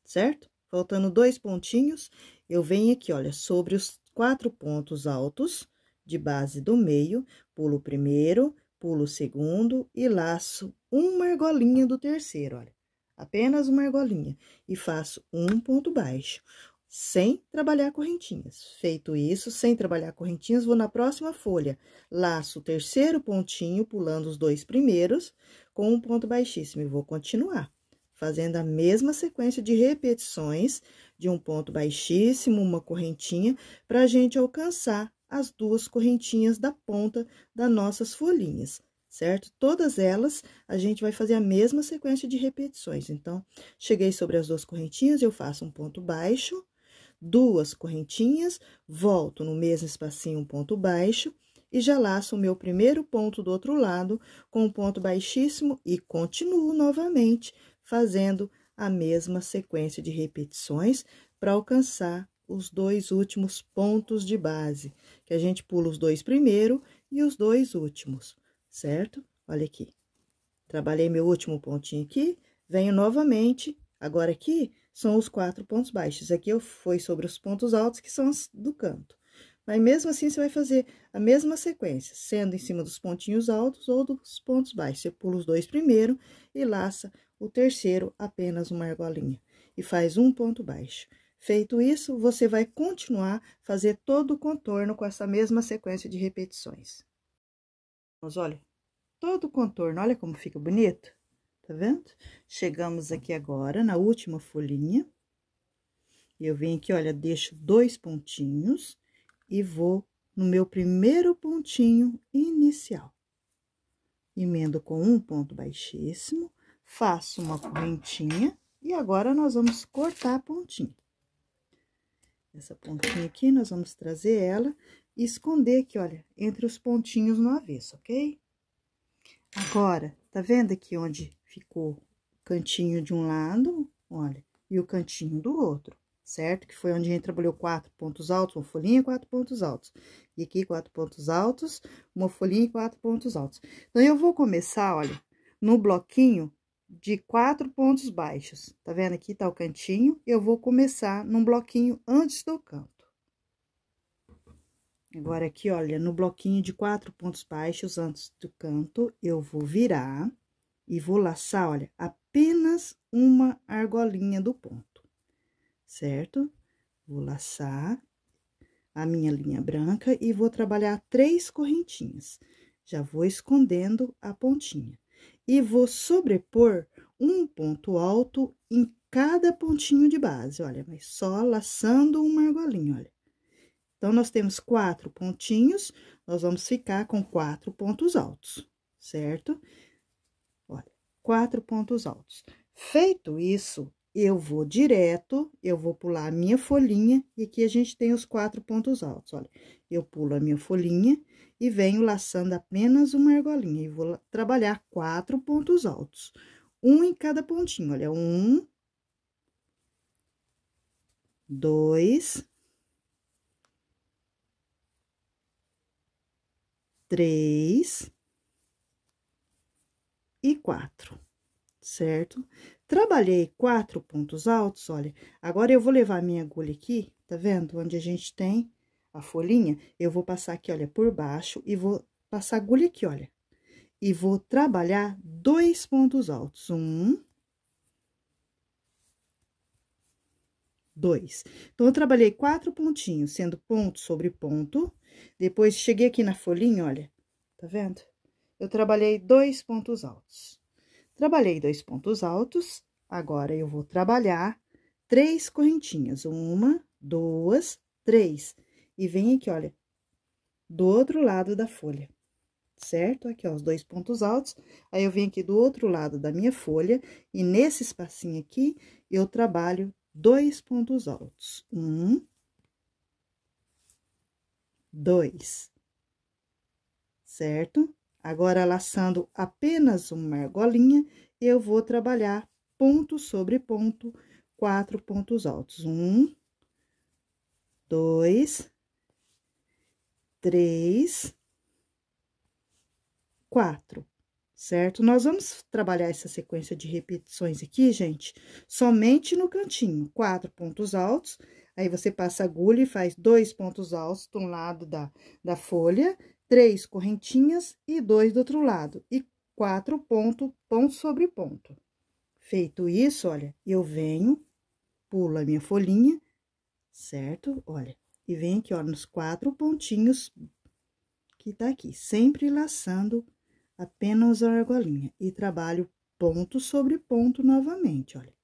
certo? Faltando dois pontinhos, eu venho aqui, olha, sobre os quatro pontos altos de base do meio, pulo o primeiro, pulo o segundo e laço uma argolinha do terceiro, olha. Apenas uma argolinha. E faço um ponto baixo sem trabalhar correntinhas. Feito isso, sem trabalhar correntinhas, vou na próxima folha. Laço o terceiro pontinho, pulando os dois primeiros, com um ponto baixíssimo. E vou continuar fazendo a mesma sequência de repetições de um ponto baixíssimo, uma correntinha, para a gente alcançar as duas correntinhas da ponta das nossas folhinhas certo? Todas elas, a gente vai fazer a mesma sequência de repetições. Então, cheguei sobre as duas correntinhas, eu faço um ponto baixo, duas correntinhas, volto no mesmo espacinho um ponto baixo e já laço o meu primeiro ponto do outro lado com um ponto baixíssimo e continuo novamente fazendo a mesma sequência de repetições para alcançar os dois últimos pontos de base, que a gente pula os dois primeiro e os dois últimos, certo? Olha aqui. Trabalhei meu último pontinho aqui, venho novamente, agora aqui, são os quatro pontos baixos. Aqui eu fui sobre os pontos altos, que são os do canto. Mas mesmo assim, você vai fazer a mesma sequência, sendo em cima dos pontinhos altos ou dos pontos baixos. Você pula os dois primeiro e laça o terceiro apenas uma argolinha e faz um ponto baixo. Feito isso, você vai continuar fazer todo o contorno com essa mesma sequência de repetições. Mas olha, todo o contorno, olha como fica bonito tá vendo? Chegamos aqui agora na última folhinha. E eu venho aqui, olha, deixo dois pontinhos e vou no meu primeiro pontinho inicial. Emendo com um ponto baixíssimo, faço uma correntinha e agora nós vamos cortar a pontinha. Essa pontinha aqui, nós vamos trazer ela e esconder aqui, olha, entre os pontinhos no avesso, ok? Agora, tá vendo aqui onde ficou cantinho de um lado, olha, e o cantinho do outro, certo? Que foi onde a gente trabalhou quatro pontos altos, uma folhinha quatro pontos altos. E aqui, quatro pontos altos, uma folhinha e quatro pontos altos. Então, eu vou começar, olha, no bloquinho de quatro pontos baixos. Tá vendo aqui? Tá o cantinho. Eu vou começar num bloquinho antes do canto. Agora, aqui, olha, no bloquinho de quatro pontos baixos antes do canto, eu vou virar e vou laçar, olha, apenas uma argolinha do ponto, certo? Vou laçar a minha linha branca e vou trabalhar três correntinhas. Já vou escondendo a pontinha. E vou sobrepor um ponto alto em cada pontinho de base, olha, mas só laçando uma argolinha, olha. Então, nós temos quatro pontinhos, nós vamos ficar com quatro pontos altos, certo? quatro pontos altos. Feito isso, eu vou direto, eu vou pular a minha folhinha, e aqui a gente tem os quatro pontos altos, olha. Eu pulo a minha folhinha e venho laçando apenas uma argolinha, e vou trabalhar quatro pontos altos. Um em cada pontinho, olha, um, dois, três, e quatro, certo? Trabalhei quatro pontos altos, olha, agora eu vou levar minha agulha aqui, tá vendo? Onde a gente tem a folhinha, eu vou passar aqui, olha, por baixo e vou passar a agulha aqui, olha. E vou trabalhar dois pontos altos, um... Dois. Então, eu trabalhei quatro pontinhos, sendo ponto sobre ponto. Depois, cheguei aqui na folhinha, olha, tá vendo? eu trabalhei dois pontos altos. Trabalhei dois pontos altos, agora eu vou trabalhar três correntinhas. Uma, duas, três. E vem aqui, olha, do outro lado da folha, certo? Aqui, ó, os dois pontos altos. Aí, eu venho aqui do outro lado da minha folha e nesse espacinho aqui, eu trabalho dois pontos altos. Um, dois, certo? Agora, laçando apenas uma argolinha, eu vou trabalhar ponto sobre ponto, quatro pontos altos. Um, dois, três, quatro, certo? Nós vamos trabalhar essa sequência de repetições aqui, gente, somente no cantinho. Quatro pontos altos, aí você passa agulha e faz dois pontos altos de um lado da, da folha três correntinhas e dois do outro lado, e quatro pontos, ponto sobre ponto. Feito isso, olha, eu venho, pulo a minha folhinha, certo? Olha, e vem aqui, ó, nos quatro pontinhos que tá aqui, sempre laçando apenas a argolinha, e trabalho ponto sobre ponto novamente, olha,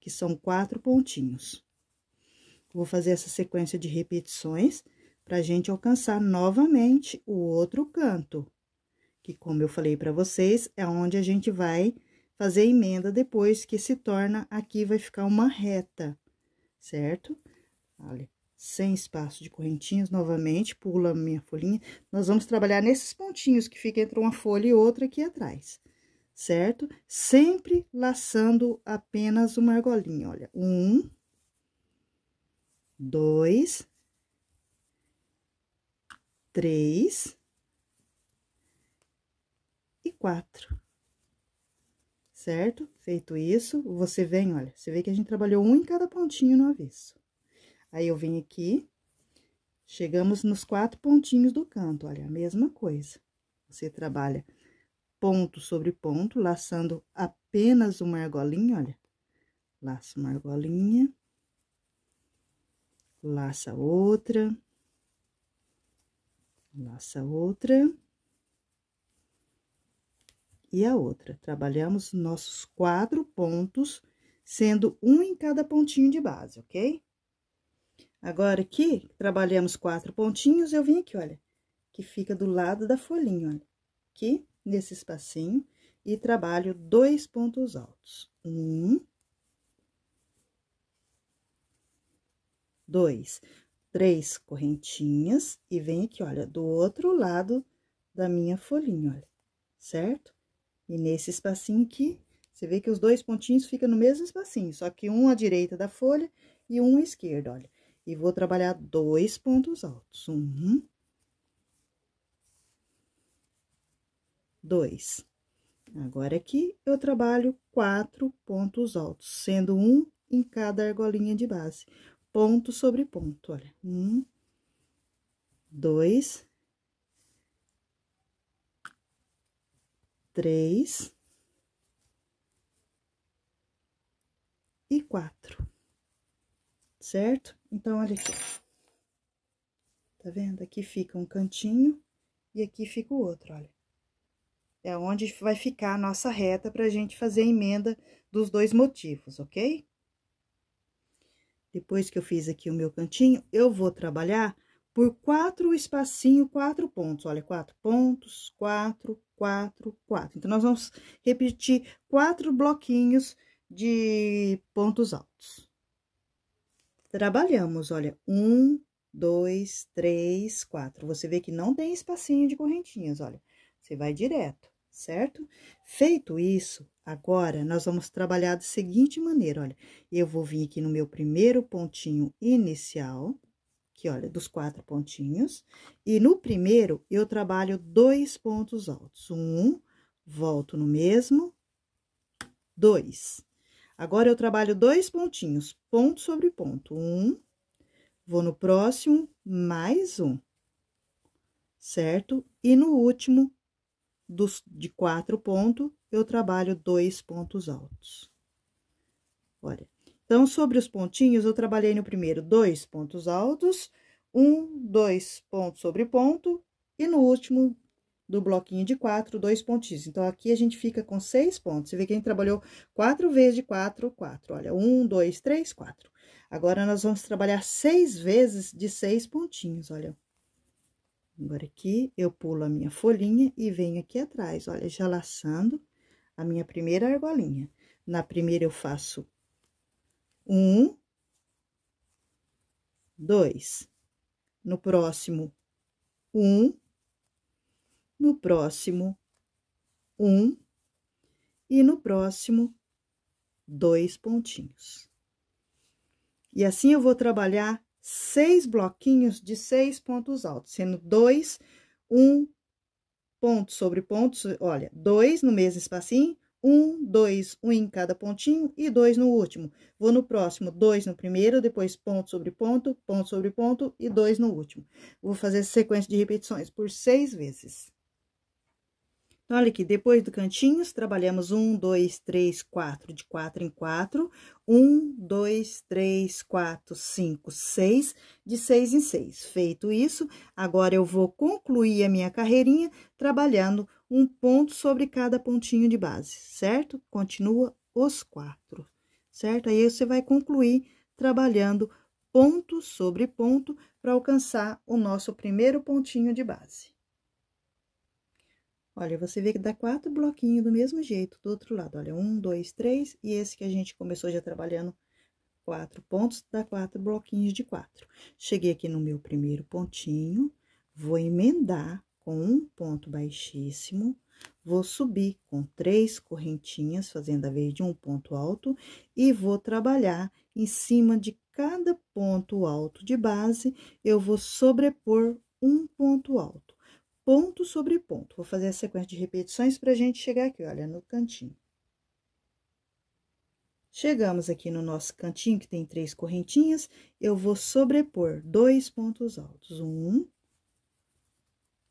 que são quatro pontinhos. Vou fazer essa sequência de repetições para gente alcançar novamente o outro canto, que, como eu falei para vocês, é onde a gente vai fazer a emenda depois que se torna, aqui vai ficar uma reta, certo? Olha, sem espaço de correntinhas, novamente, pula a minha folhinha. Nós vamos trabalhar nesses pontinhos que fica entre uma folha e outra aqui atrás, certo? Sempre laçando apenas uma argolinha, olha, um, dois, três e quatro. Certo? Feito isso, você vem, olha, você vê que a gente trabalhou um em cada pontinho no avesso. Aí, eu vim aqui, chegamos nos quatro pontinhos do canto, olha, a mesma coisa. Você trabalha ponto sobre ponto, laçando apenas uma argolinha, olha. Laça uma argolinha, laça outra, Laça outra. E a outra. Trabalhamos nossos quatro pontos, sendo um em cada pontinho de base, ok? Agora, aqui, trabalhamos quatro pontinhos, eu vim aqui, olha, que fica do lado da folhinha, olha. Aqui, nesse espacinho, e trabalho dois pontos altos. Um. Dois três correntinhas e vem aqui, olha, do outro lado da minha folhinha, olha, certo? E nesse espacinho aqui, você vê que os dois pontinhos ficam no mesmo espacinho, só que um à direita da folha e um à esquerda, olha. E vou trabalhar dois pontos altos, um, dois. Agora aqui, eu trabalho quatro pontos altos, sendo um em cada argolinha de base ponto sobre ponto, olha. Um, dois, três e quatro, certo? Então, olha aqui, tá vendo? Aqui fica um cantinho e aqui fica o outro, olha. É onde vai ficar a nossa reta para a gente fazer a emenda dos dois motivos, ok? depois que eu fiz aqui o meu cantinho, eu vou trabalhar por quatro espacinho, quatro pontos. Olha, quatro pontos, quatro, quatro, quatro. Então, nós vamos repetir quatro bloquinhos de pontos altos. Trabalhamos, olha, um, dois, três, quatro. Você vê que não tem espacinho de correntinhas, olha. Você vai direto certo? Feito isso, agora nós vamos trabalhar da seguinte maneira, olha. Eu vou vir aqui no meu primeiro pontinho inicial, que olha, dos quatro pontinhos, e no primeiro eu trabalho dois pontos altos. Um, volto no mesmo, dois. Agora, eu trabalho dois pontinhos, ponto sobre ponto. Um, vou no próximo, mais um, certo? E no último, dos, de quatro pontos, eu trabalho dois pontos altos. Olha, então, sobre os pontinhos, eu trabalhei no primeiro dois pontos altos, um, dois pontos sobre ponto, e no último do bloquinho de quatro, dois pontinhos. Então, aqui a gente fica com seis pontos. Você vê que a gente trabalhou quatro vezes de quatro, quatro. Olha, um, dois, três, quatro. Agora, nós vamos trabalhar seis vezes de seis pontinhos, olha. Agora, aqui, eu pulo a minha folhinha e venho aqui atrás, olha, já laçando a minha primeira argolinha. Na primeira, eu faço um, dois. No próximo, um. No próximo, um. E no próximo, dois pontinhos. E assim, eu vou trabalhar seis bloquinhos de seis pontos altos, sendo dois, um ponto sobre pontos, olha, dois no mesmo espacinho, um, dois, um em cada pontinho e dois no último. Vou no próximo, dois no primeiro, depois ponto sobre ponto, ponto sobre ponto e dois no último. Vou fazer essa sequência de repetições por seis vezes. Então, olha aqui, depois do cantinhos, trabalhamos um, dois, três, quatro, de quatro em quatro. Um, dois, três, quatro, cinco, seis, de seis em seis. Feito isso, agora eu vou concluir a minha carreirinha trabalhando um ponto sobre cada pontinho de base, certo? Continua os quatro, certo? Aí, você vai concluir trabalhando ponto sobre ponto para alcançar o nosso primeiro pontinho de base. Olha, você vê que dá quatro bloquinhos do mesmo jeito, do outro lado. Olha, um, dois, três, e esse que a gente começou já trabalhando quatro pontos, dá quatro bloquinhos de quatro. Cheguei aqui no meu primeiro pontinho, vou emendar com um ponto baixíssimo, vou subir com três correntinhas, fazendo a vez de um ponto alto, e vou trabalhar em cima de cada ponto alto de base, eu vou sobrepor um ponto alto ponto sobre ponto. Vou fazer a sequência de repetições para a gente chegar aqui, olha, no cantinho. Chegamos aqui no nosso cantinho, que tem três correntinhas, eu vou sobrepor dois pontos altos. Um,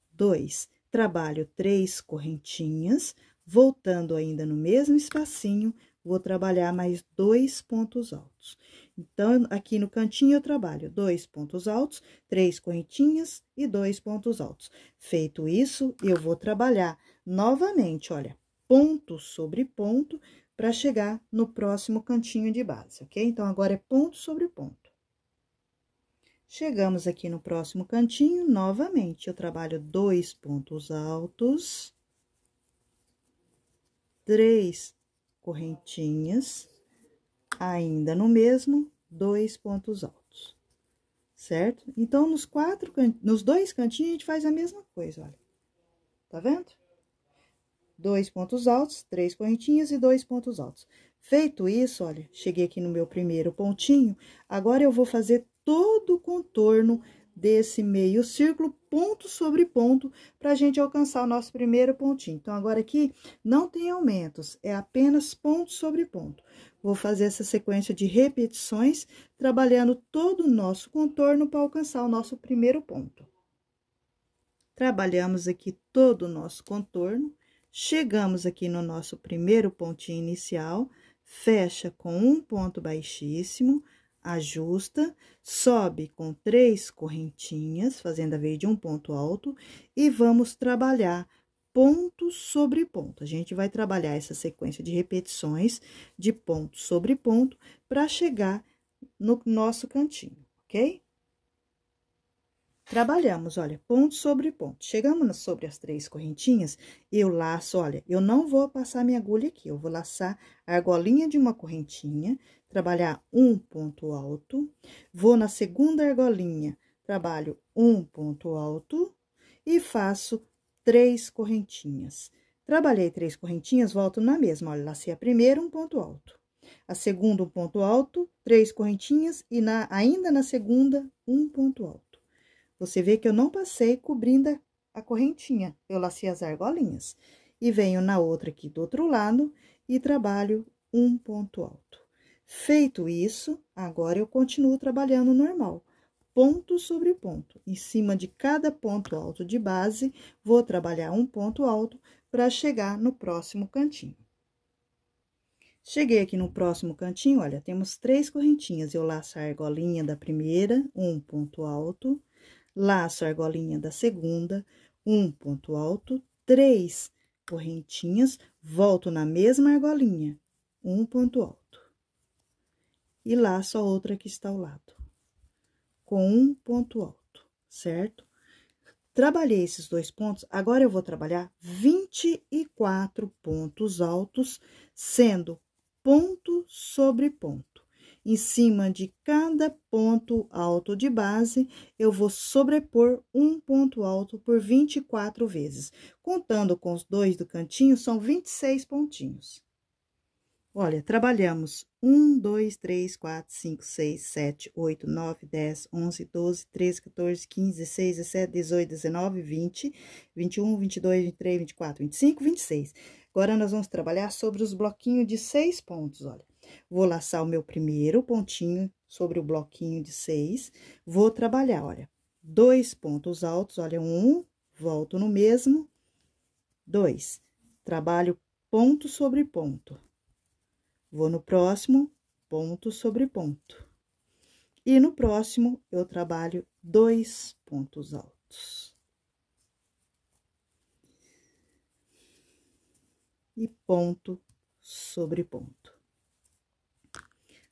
dois. Trabalho três correntinhas, voltando ainda no mesmo espacinho, vou trabalhar mais dois pontos altos. Então, aqui no cantinho eu trabalho dois pontos altos, três correntinhas e dois pontos altos. Feito isso, eu vou trabalhar novamente, olha, ponto sobre ponto, para chegar no próximo cantinho de base, ok? Então, agora é ponto sobre ponto. Chegamos aqui no próximo cantinho, novamente, eu trabalho dois pontos altos, três correntinhas ainda no mesmo, dois pontos altos, certo? Então, nos quatro, nos dois cantinhos, a gente faz a mesma coisa, olha. Tá vendo? Dois pontos altos, três correntinhas e dois pontos altos. Feito isso, olha, cheguei aqui no meu primeiro pontinho, agora eu vou fazer todo o contorno desse meio círculo, ponto sobre ponto, para a gente alcançar o nosso primeiro pontinho. Então, agora aqui não tem aumentos, é apenas ponto sobre ponto. Vou fazer essa sequência de repetições, trabalhando todo o nosso contorno para alcançar o nosso primeiro ponto. Trabalhamos aqui todo o nosso contorno, chegamos aqui no nosso primeiro pontinho inicial, fecha com um ponto baixíssimo, ajusta, sobe com três correntinhas, fazendo a vez de um ponto alto, e vamos trabalhar ponto sobre ponto. A gente vai trabalhar essa sequência de repetições de ponto sobre ponto para chegar no nosso cantinho, ok? Trabalhamos, olha, ponto sobre ponto. Chegamos sobre as três correntinhas, eu laço, olha, eu não vou passar minha agulha aqui, eu vou laçar a argolinha de uma correntinha, trabalhar um ponto alto, vou na segunda argolinha, trabalho um ponto alto e faço três correntinhas. Trabalhei três correntinhas, volto na mesma. Olha, lacei a primeira, um ponto alto. A segunda, um ponto alto, três correntinhas e na, ainda na segunda, um ponto alto. Você vê que eu não passei cobrindo a correntinha, eu lacei as argolinhas. E venho na outra aqui do outro lado e trabalho um ponto alto. Feito isso, agora eu continuo trabalhando normal ponto sobre ponto. Em cima de cada ponto alto de base, vou trabalhar um ponto alto para chegar no próximo cantinho. Cheguei aqui no próximo cantinho, olha, temos três correntinhas. Eu laço a argolinha da primeira, um ponto alto, laço a argolinha da segunda, um ponto alto, três correntinhas, volto na mesma argolinha, um ponto alto. E laço a outra que está ao lado com um ponto alto, certo? Trabalhei esses dois pontos, agora eu vou trabalhar 24 pontos altos, sendo ponto sobre ponto. Em cima de cada ponto alto de base, eu vou sobrepor um ponto alto por 24 vezes. Contando com os dois do cantinho, são 26 pontinhos. Olha, trabalhamos 1, 2, 3, 4, 5, 6, 7, 8, 9, 10, 11, 12, 13, 14, 15, 16, 17, 18, 19, 20, 21, 22, 23, 24, 25, 26. Agora, nós vamos trabalhar sobre os bloquinhos de seis pontos, olha. Vou laçar o meu primeiro pontinho sobre o bloquinho de seis. Vou trabalhar, olha, dois pontos altos, olha, um, volto no mesmo, dois. Trabalho ponto sobre ponto. Vou no próximo, ponto sobre ponto. E no próximo, eu trabalho dois pontos altos. E ponto sobre ponto.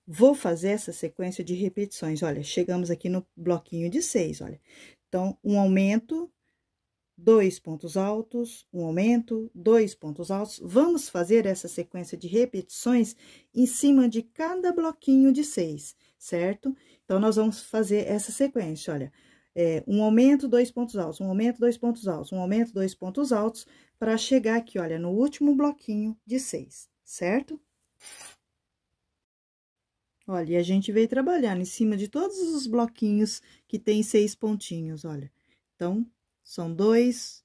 Vou fazer essa sequência de repetições. Olha, chegamos aqui no bloquinho de seis, olha. Então, um aumento, dois pontos altos, um aumento, dois pontos altos. Vamos fazer essa sequência de repetições em cima de cada bloquinho de seis, certo? Então, nós vamos fazer essa sequência, olha. É, um aumento, dois pontos altos, um aumento, dois pontos altos, um aumento, dois pontos altos, para chegar aqui, olha, no último bloquinho de seis, certo? Olha, e a gente veio trabalhando em cima de todos os bloquinhos que tem seis pontinhos, olha. Então, são dois.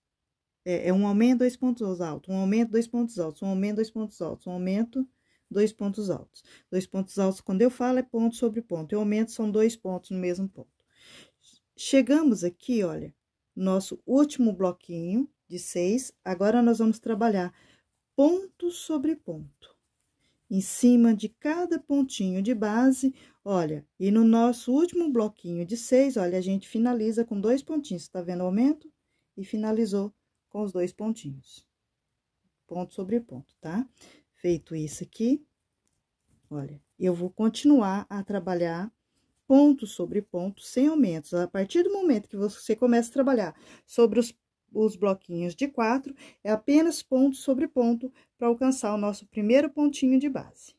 É, é um aumento, dois pontos altos. Um aumento, dois pontos altos. Um aumento, dois pontos altos. Um aumento, dois pontos altos. Dois pontos altos, quando eu falo, é ponto sobre ponto. Eu aumento, são dois pontos no mesmo ponto. Chegamos aqui, olha, nosso último bloquinho de seis. Agora, nós vamos trabalhar ponto sobre ponto. Em cima de cada pontinho de base, Olha, e no nosso último bloquinho de seis, olha, a gente finaliza com dois pontinhos, tá vendo o aumento? E finalizou com os dois pontinhos, ponto sobre ponto, tá? Feito isso aqui, olha, eu vou continuar a trabalhar ponto sobre ponto sem aumentos. A partir do momento que você começa a trabalhar sobre os, os bloquinhos de quatro, é apenas ponto sobre ponto para alcançar o nosso primeiro pontinho de base.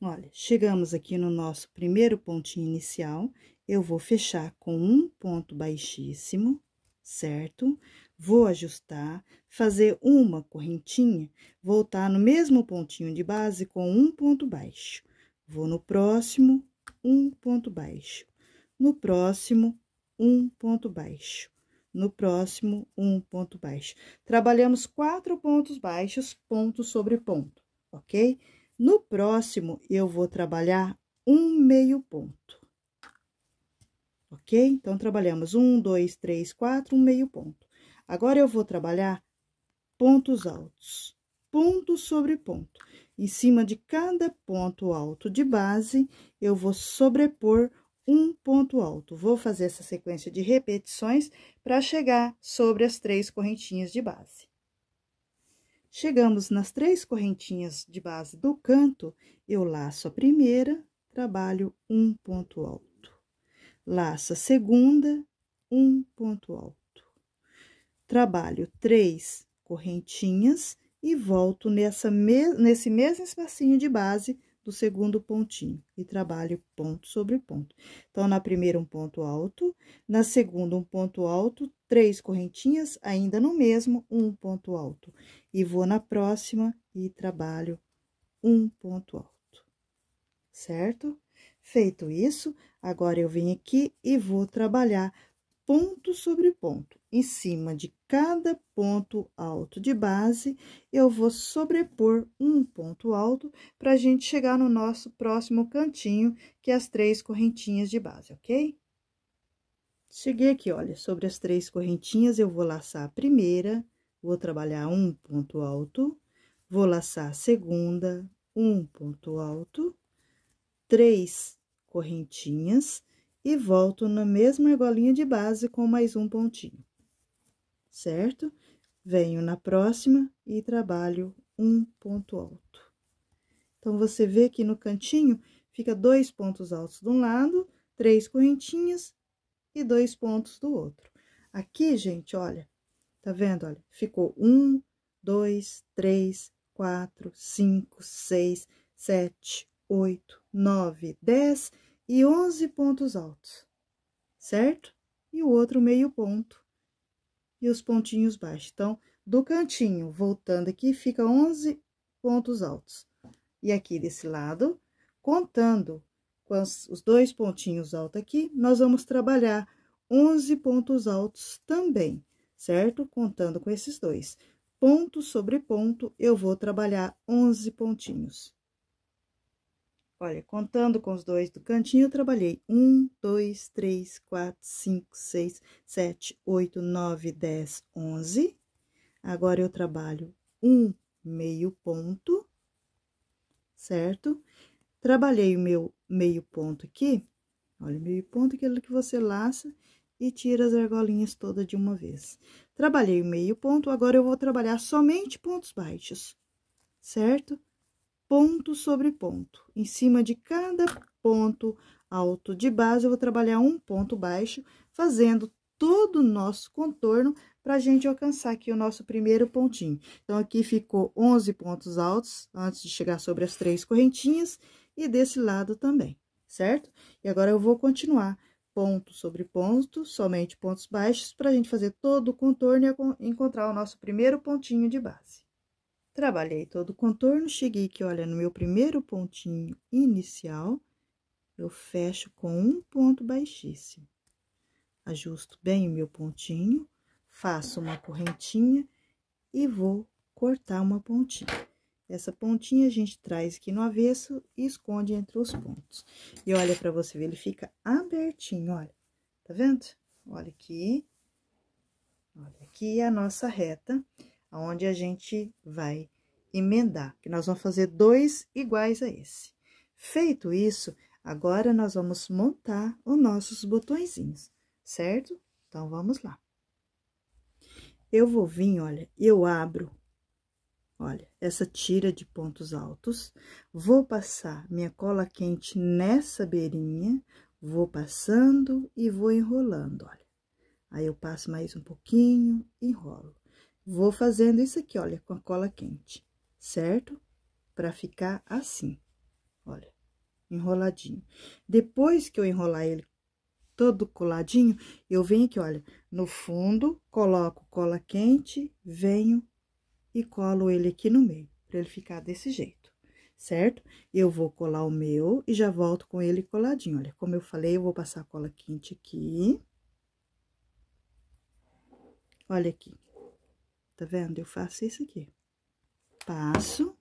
Olha, chegamos aqui no nosso primeiro pontinho inicial, eu vou fechar com um ponto baixíssimo, certo? Vou ajustar, fazer uma correntinha, voltar no mesmo pontinho de base com um ponto baixo. Vou no próximo, um ponto baixo. No próximo, um ponto baixo. No próximo, um ponto baixo. Trabalhamos quatro pontos baixos, ponto sobre ponto, ok? Ok? No próximo, eu vou trabalhar um meio ponto. Ok? Então, trabalhamos um, dois, três, quatro, um meio ponto. Agora, eu vou trabalhar pontos altos, ponto sobre ponto. Em cima de cada ponto alto de base, eu vou sobrepor um ponto alto. Vou fazer essa sequência de repetições para chegar sobre as três correntinhas de base. Chegamos nas três correntinhas de base do canto, eu laço a primeira, trabalho um ponto alto. Laço a segunda, um ponto alto. Trabalho três correntinhas e volto nessa me nesse mesmo espacinho de base do segundo pontinho e trabalho ponto sobre ponto. Então, na primeira, um ponto alto, na segunda, um ponto alto, três correntinhas, ainda no mesmo, um ponto alto. E vou na próxima e trabalho um ponto alto, certo? Feito isso, agora eu venho aqui e vou trabalhar ponto sobre ponto. Em cima de cada ponto alto de base, eu vou sobrepor um ponto alto para a gente chegar no nosso próximo cantinho, que é as três correntinhas de base, ok? Cheguei aqui, olha, sobre as três correntinhas, eu vou laçar a primeira, vou trabalhar um ponto alto, vou laçar a segunda, um ponto alto, três correntinhas e volto na mesma argolinha de base com mais um pontinho, certo? Venho na próxima e trabalho um ponto alto. Então, você vê que no cantinho fica dois pontos altos de um lado, três correntinhas, e dois pontos do outro. Aqui, gente, olha, tá vendo? Olha, ficou um, dois, três, quatro, cinco, seis, sete, oito, nove, dez e onze pontos altos, certo? E o outro meio ponto e os pontinhos baixos. Então, do cantinho, voltando aqui, fica onze pontos altos. E aqui desse lado, contando com as, os dois pontinhos altos aqui, nós vamos trabalhar 11 pontos altos também, certo? Contando com esses dois. Ponto sobre ponto, eu vou trabalhar 11 pontinhos. Olha, contando com os dois do cantinho, eu trabalhei 1, 2, 3, 4, 5, 6, 7, 8, 9, 10, 11. Agora, eu trabalho um meio ponto, certo? Trabalhei o meu meio ponto aqui, olha, meio ponto, aquele que você laça e tira as argolinhas todas de uma vez. Trabalhei o meio ponto, agora eu vou trabalhar somente pontos baixos, certo? Ponto sobre ponto. Em cima de cada ponto alto de base, eu vou trabalhar um ponto baixo, fazendo todo o nosso contorno para a gente alcançar aqui o nosso primeiro pontinho. Então, aqui ficou 11 pontos altos, antes de chegar sobre as três correntinhas, e desse lado também, certo? E agora eu vou continuar ponto sobre ponto, somente pontos baixos, para a gente fazer todo o contorno e encontrar o nosso primeiro pontinho de base. Trabalhei todo o contorno, cheguei aqui, olha, no meu primeiro pontinho inicial, eu fecho com um ponto baixíssimo. Ajusto bem o meu pontinho, faço uma correntinha e vou cortar uma pontinha. Essa pontinha a gente traz aqui no avesso e esconde entre os pontos. E olha para você ver, ele fica abertinho, olha. Tá vendo? Olha aqui. Olha aqui a nossa reta, aonde a gente vai emendar, que nós vamos fazer dois iguais a esse. Feito isso, agora nós vamos montar os nossos botõezinhos, certo? Então, vamos lá. Eu vou vir, olha, eu abro Olha, essa tira de pontos altos, vou passar minha cola quente nessa beirinha, vou passando e vou enrolando, olha. Aí, eu passo mais um pouquinho, enrolo. Vou fazendo isso aqui, olha, com a cola quente, certo? Pra ficar assim, olha, enroladinho. Depois que eu enrolar ele todo coladinho, eu venho aqui, olha, no fundo, coloco cola quente, venho e colo ele aqui no meio, para ele ficar desse jeito, certo? Eu vou colar o meu e já volto com ele coladinho. Olha, como eu falei, eu vou passar a cola quente aqui. Olha aqui, tá vendo? Eu faço isso aqui. Passo,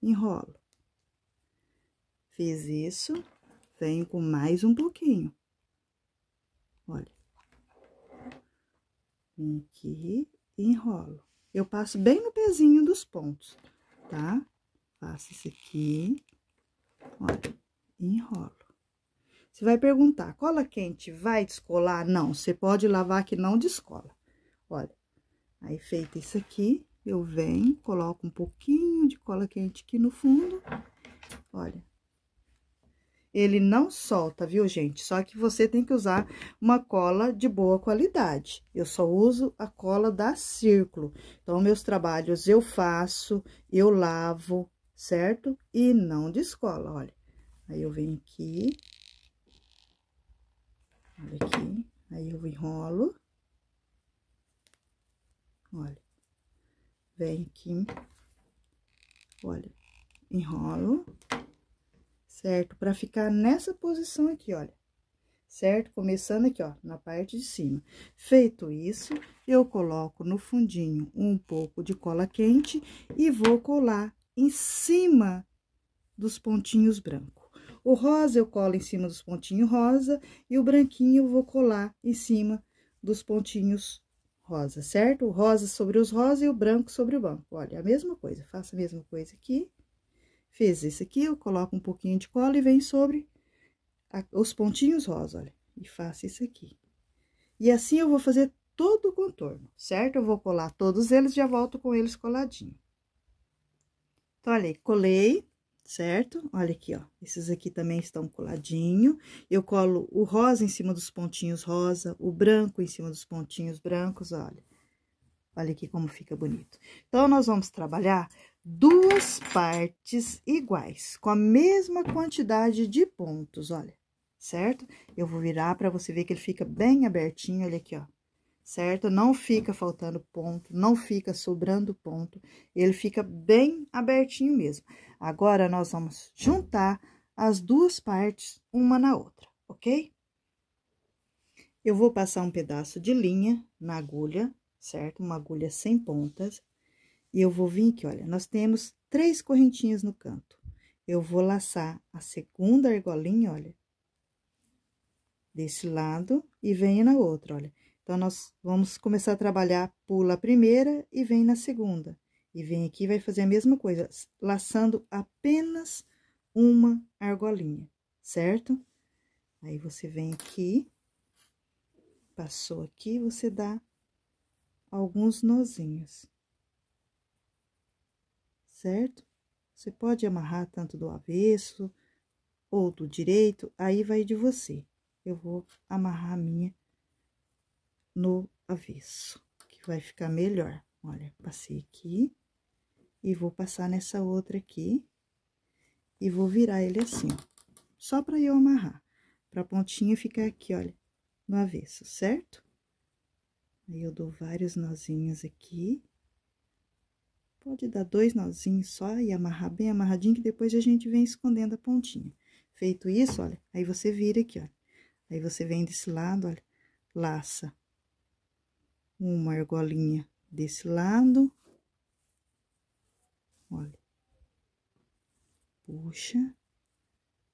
enrolo. Fiz isso, venho com mais um pouquinho. Olha. Vim aqui e enrolo eu passo bem no pezinho dos pontos, tá? Faço isso aqui, olha, enrolo. Você vai perguntar, cola quente vai descolar? Não, você pode lavar que não descola. Olha, aí feito isso aqui, eu venho, coloco um pouquinho de cola quente aqui no fundo, olha, ele não solta, viu, gente? Só que você tem que usar uma cola de boa qualidade. Eu só uso a cola da Círculo. Então, meus trabalhos eu faço, eu lavo, certo? E não descola, olha. Aí, eu venho aqui. Olha aqui. Aí, eu enrolo. Olha. Vem aqui. Olha. Enrolo. Enrolo certo? Para ficar nessa posição aqui, olha, certo? Começando aqui, ó, na parte de cima. Feito isso, eu coloco no fundinho um pouco de cola quente e vou colar em cima dos pontinhos brancos. O rosa eu colo em cima dos pontinhos rosa e o branquinho eu vou colar em cima dos pontinhos rosa, certo? O rosa sobre os rosa e o branco sobre o branco. Olha, é a mesma coisa, faço a mesma coisa aqui. Fez esse aqui, eu coloco um pouquinho de cola e vem sobre a, os pontinhos rosa, olha. E faço isso aqui. E assim eu vou fazer todo o contorno, certo? Eu vou colar todos eles e já volto com eles coladinho. Então, olha aí, colei, certo? Olha aqui, ó. Esses aqui também estão coladinho. Eu colo o rosa em cima dos pontinhos rosa, o branco em cima dos pontinhos brancos, olha. Olha aqui como fica bonito. Então, nós vamos trabalhar duas partes iguais, com a mesma quantidade de pontos, olha, certo? Eu vou virar para você ver que ele fica bem abertinho, olha aqui, ó, certo? Não fica faltando ponto, não fica sobrando ponto, ele fica bem abertinho mesmo. Agora, nós vamos juntar as duas partes uma na outra, ok? Eu vou passar um pedaço de linha na agulha, certo? Uma agulha sem pontas, e eu vou vir aqui, olha, nós temos três correntinhas no canto. Eu vou laçar a segunda argolinha, olha, desse lado e venho na outra, olha. Então, nós vamos começar a trabalhar, pula a primeira e vem na segunda. E vem aqui vai fazer a mesma coisa, laçando apenas uma argolinha, certo? Aí, você vem aqui, passou aqui, você dá alguns nozinhos certo? Você pode amarrar tanto do avesso ou do direito, aí vai de você. Eu vou amarrar a minha no avesso, que vai ficar melhor. Olha, passei aqui e vou passar nessa outra aqui e vou virar ele assim, ó, só para eu amarrar, para a pontinha ficar aqui, olha, no avesso, certo? Aí eu dou vários nozinhos aqui. Pode dar dois nozinhos só e amarrar bem amarradinho, que depois a gente vem escondendo a pontinha. Feito isso, olha, aí você vira aqui, olha. Aí você vem desse lado, olha, laça uma argolinha desse lado. Olha. Puxa.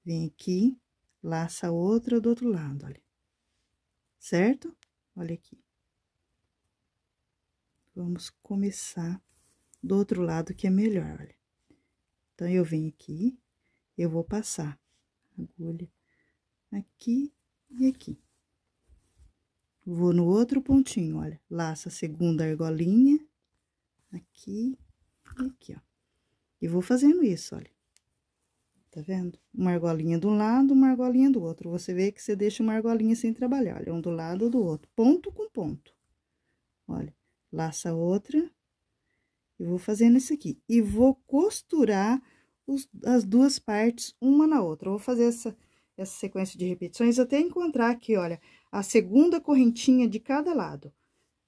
Vem aqui, laça outra do outro lado, olha. Certo? Olha aqui. Vamos começar do outro lado que é melhor, olha. Então, eu venho aqui, eu vou passar agulha aqui e aqui. Vou no outro pontinho, olha, laço a segunda argolinha, aqui e aqui, ó. E vou fazendo isso, olha. Tá vendo? Uma argolinha de um lado, uma argolinha do outro. Você vê que você deixa uma argolinha sem trabalhar, olha, um do lado do outro, ponto com ponto. Olha, laça outra, eu vou fazendo isso aqui. E vou costurar os, as duas partes uma na outra. Eu vou fazer essa, essa sequência de repetições até encontrar aqui, olha, a segunda correntinha de cada lado.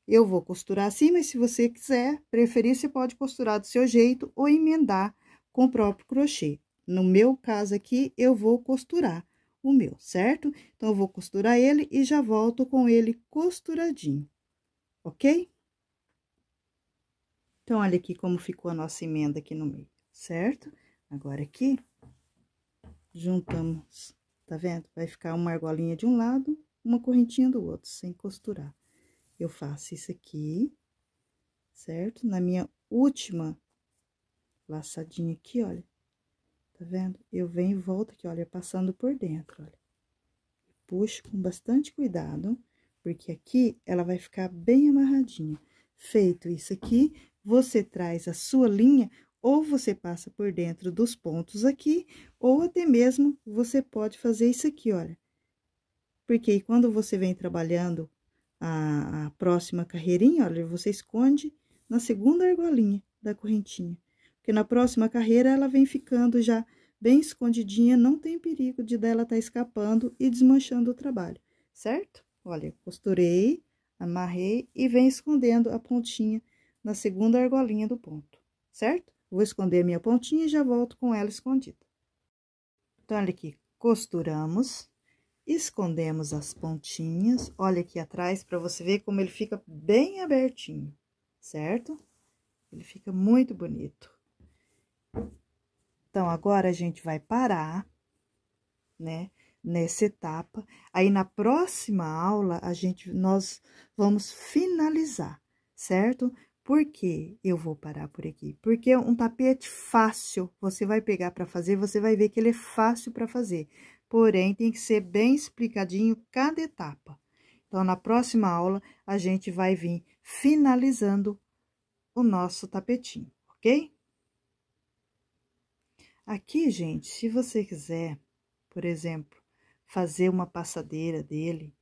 Eu vou costurar assim, mas se você quiser, preferir, você pode costurar do seu jeito ou emendar com o próprio crochê. No meu caso aqui, eu vou costurar o meu, certo? Então, eu vou costurar ele e já volto com ele costuradinho, ok? Então, olha aqui como ficou a nossa emenda aqui no meio, certo? Agora, aqui, juntamos, tá vendo? Vai ficar uma argolinha de um lado, uma correntinha do outro, sem costurar. Eu faço isso aqui, certo? Na minha última laçadinha aqui, olha, tá vendo? Eu venho e volto aqui, olha, passando por dentro, olha. Puxo com bastante cuidado, porque aqui ela vai ficar bem amarradinha. Feito isso aqui, você traz a sua linha ou você passa por dentro dos pontos aqui, ou até mesmo você pode fazer isso aqui, olha. Porque quando você vem trabalhando a, a próxima carreirinha, olha, você esconde na segunda argolinha da correntinha. Porque na próxima carreira ela vem ficando já bem escondidinha, não tem perigo de dela estar tá escapando e desmanchando o trabalho, certo? Olha, costurei, amarrei e vem escondendo a pontinha na segunda argolinha do ponto, certo? Vou esconder a minha pontinha e já volto com ela escondida. Então, olha aqui, costuramos, escondemos as pontinhas, olha aqui atrás para você ver como ele fica bem abertinho, certo? Ele fica muito bonito. Então, agora a gente vai parar, né? Nessa etapa. Aí, na próxima aula, a gente, nós vamos finalizar, certo? Por que eu vou parar por aqui? Porque um tapete fácil, você vai pegar para fazer, você vai ver que ele é fácil para fazer. Porém, tem que ser bem explicadinho cada etapa. Então, na próxima aula, a gente vai vir finalizando o nosso tapetinho, ok? Aqui, gente, se você quiser, por exemplo, fazer uma passadeira dele,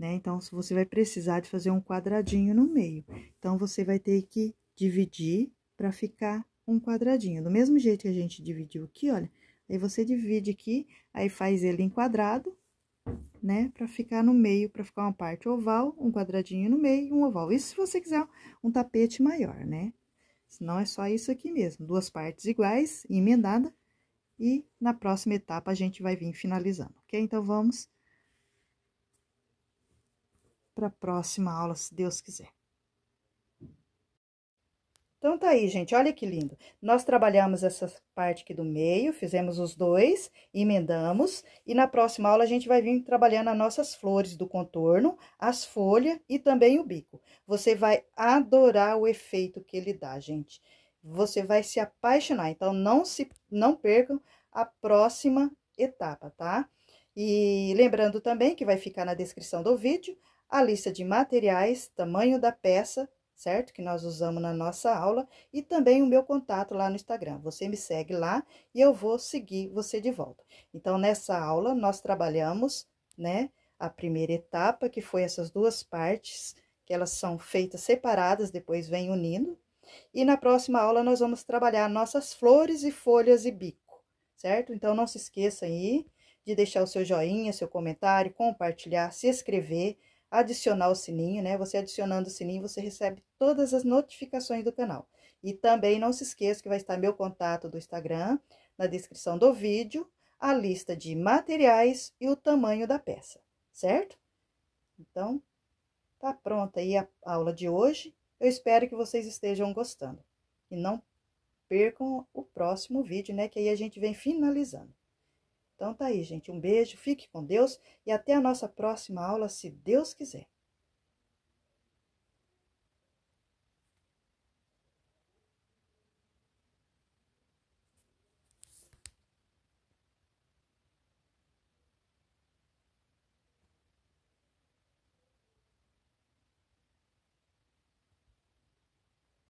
né? Então, se você vai precisar de fazer um quadradinho no meio. Então, você vai ter que dividir para ficar um quadradinho. Do mesmo jeito que a gente dividiu aqui, olha, aí você divide aqui, aí faz ele em quadrado, né? Para ficar no meio, para ficar uma parte oval, um quadradinho no meio, um oval. Isso se você quiser um tapete maior, né? Senão é só isso aqui mesmo, duas partes iguais, emendada, e na próxima etapa a gente vai vir finalizando, ok? Então, vamos para a próxima aula, se Deus quiser. Então, tá aí, gente. Olha que lindo. Nós trabalhamos essa parte aqui do meio, fizemos os dois, emendamos. E na próxima aula, a gente vai vir trabalhando as nossas flores do contorno, as folhas e também o bico. Você vai adorar o efeito que ele dá, gente. Você vai se apaixonar. Então, não, se, não percam a próxima etapa, tá? E lembrando também que vai ficar na descrição do vídeo a lista de materiais, tamanho da peça, certo? Que nós usamos na nossa aula e também o meu contato lá no Instagram. Você me segue lá e eu vou seguir você de volta. Então, nessa aula, nós trabalhamos, né? A primeira etapa, que foi essas duas partes, que elas são feitas separadas, depois vem unindo. E na próxima aula, nós vamos trabalhar nossas flores e folhas e bico, certo? Então, não se esqueça aí de deixar o seu joinha, seu comentário, compartilhar, se inscrever adicionar o sininho, né? Você adicionando o sininho, você recebe todas as notificações do canal. E também não se esqueça que vai estar meu contato do Instagram na descrição do vídeo, a lista de materiais e o tamanho da peça, certo? Então, tá pronta aí a aula de hoje. Eu espero que vocês estejam gostando. E não percam o próximo vídeo, né? Que aí a gente vem finalizando. Então tá aí, gente. Um beijo, fique com Deus e até a nossa próxima aula, se Deus quiser.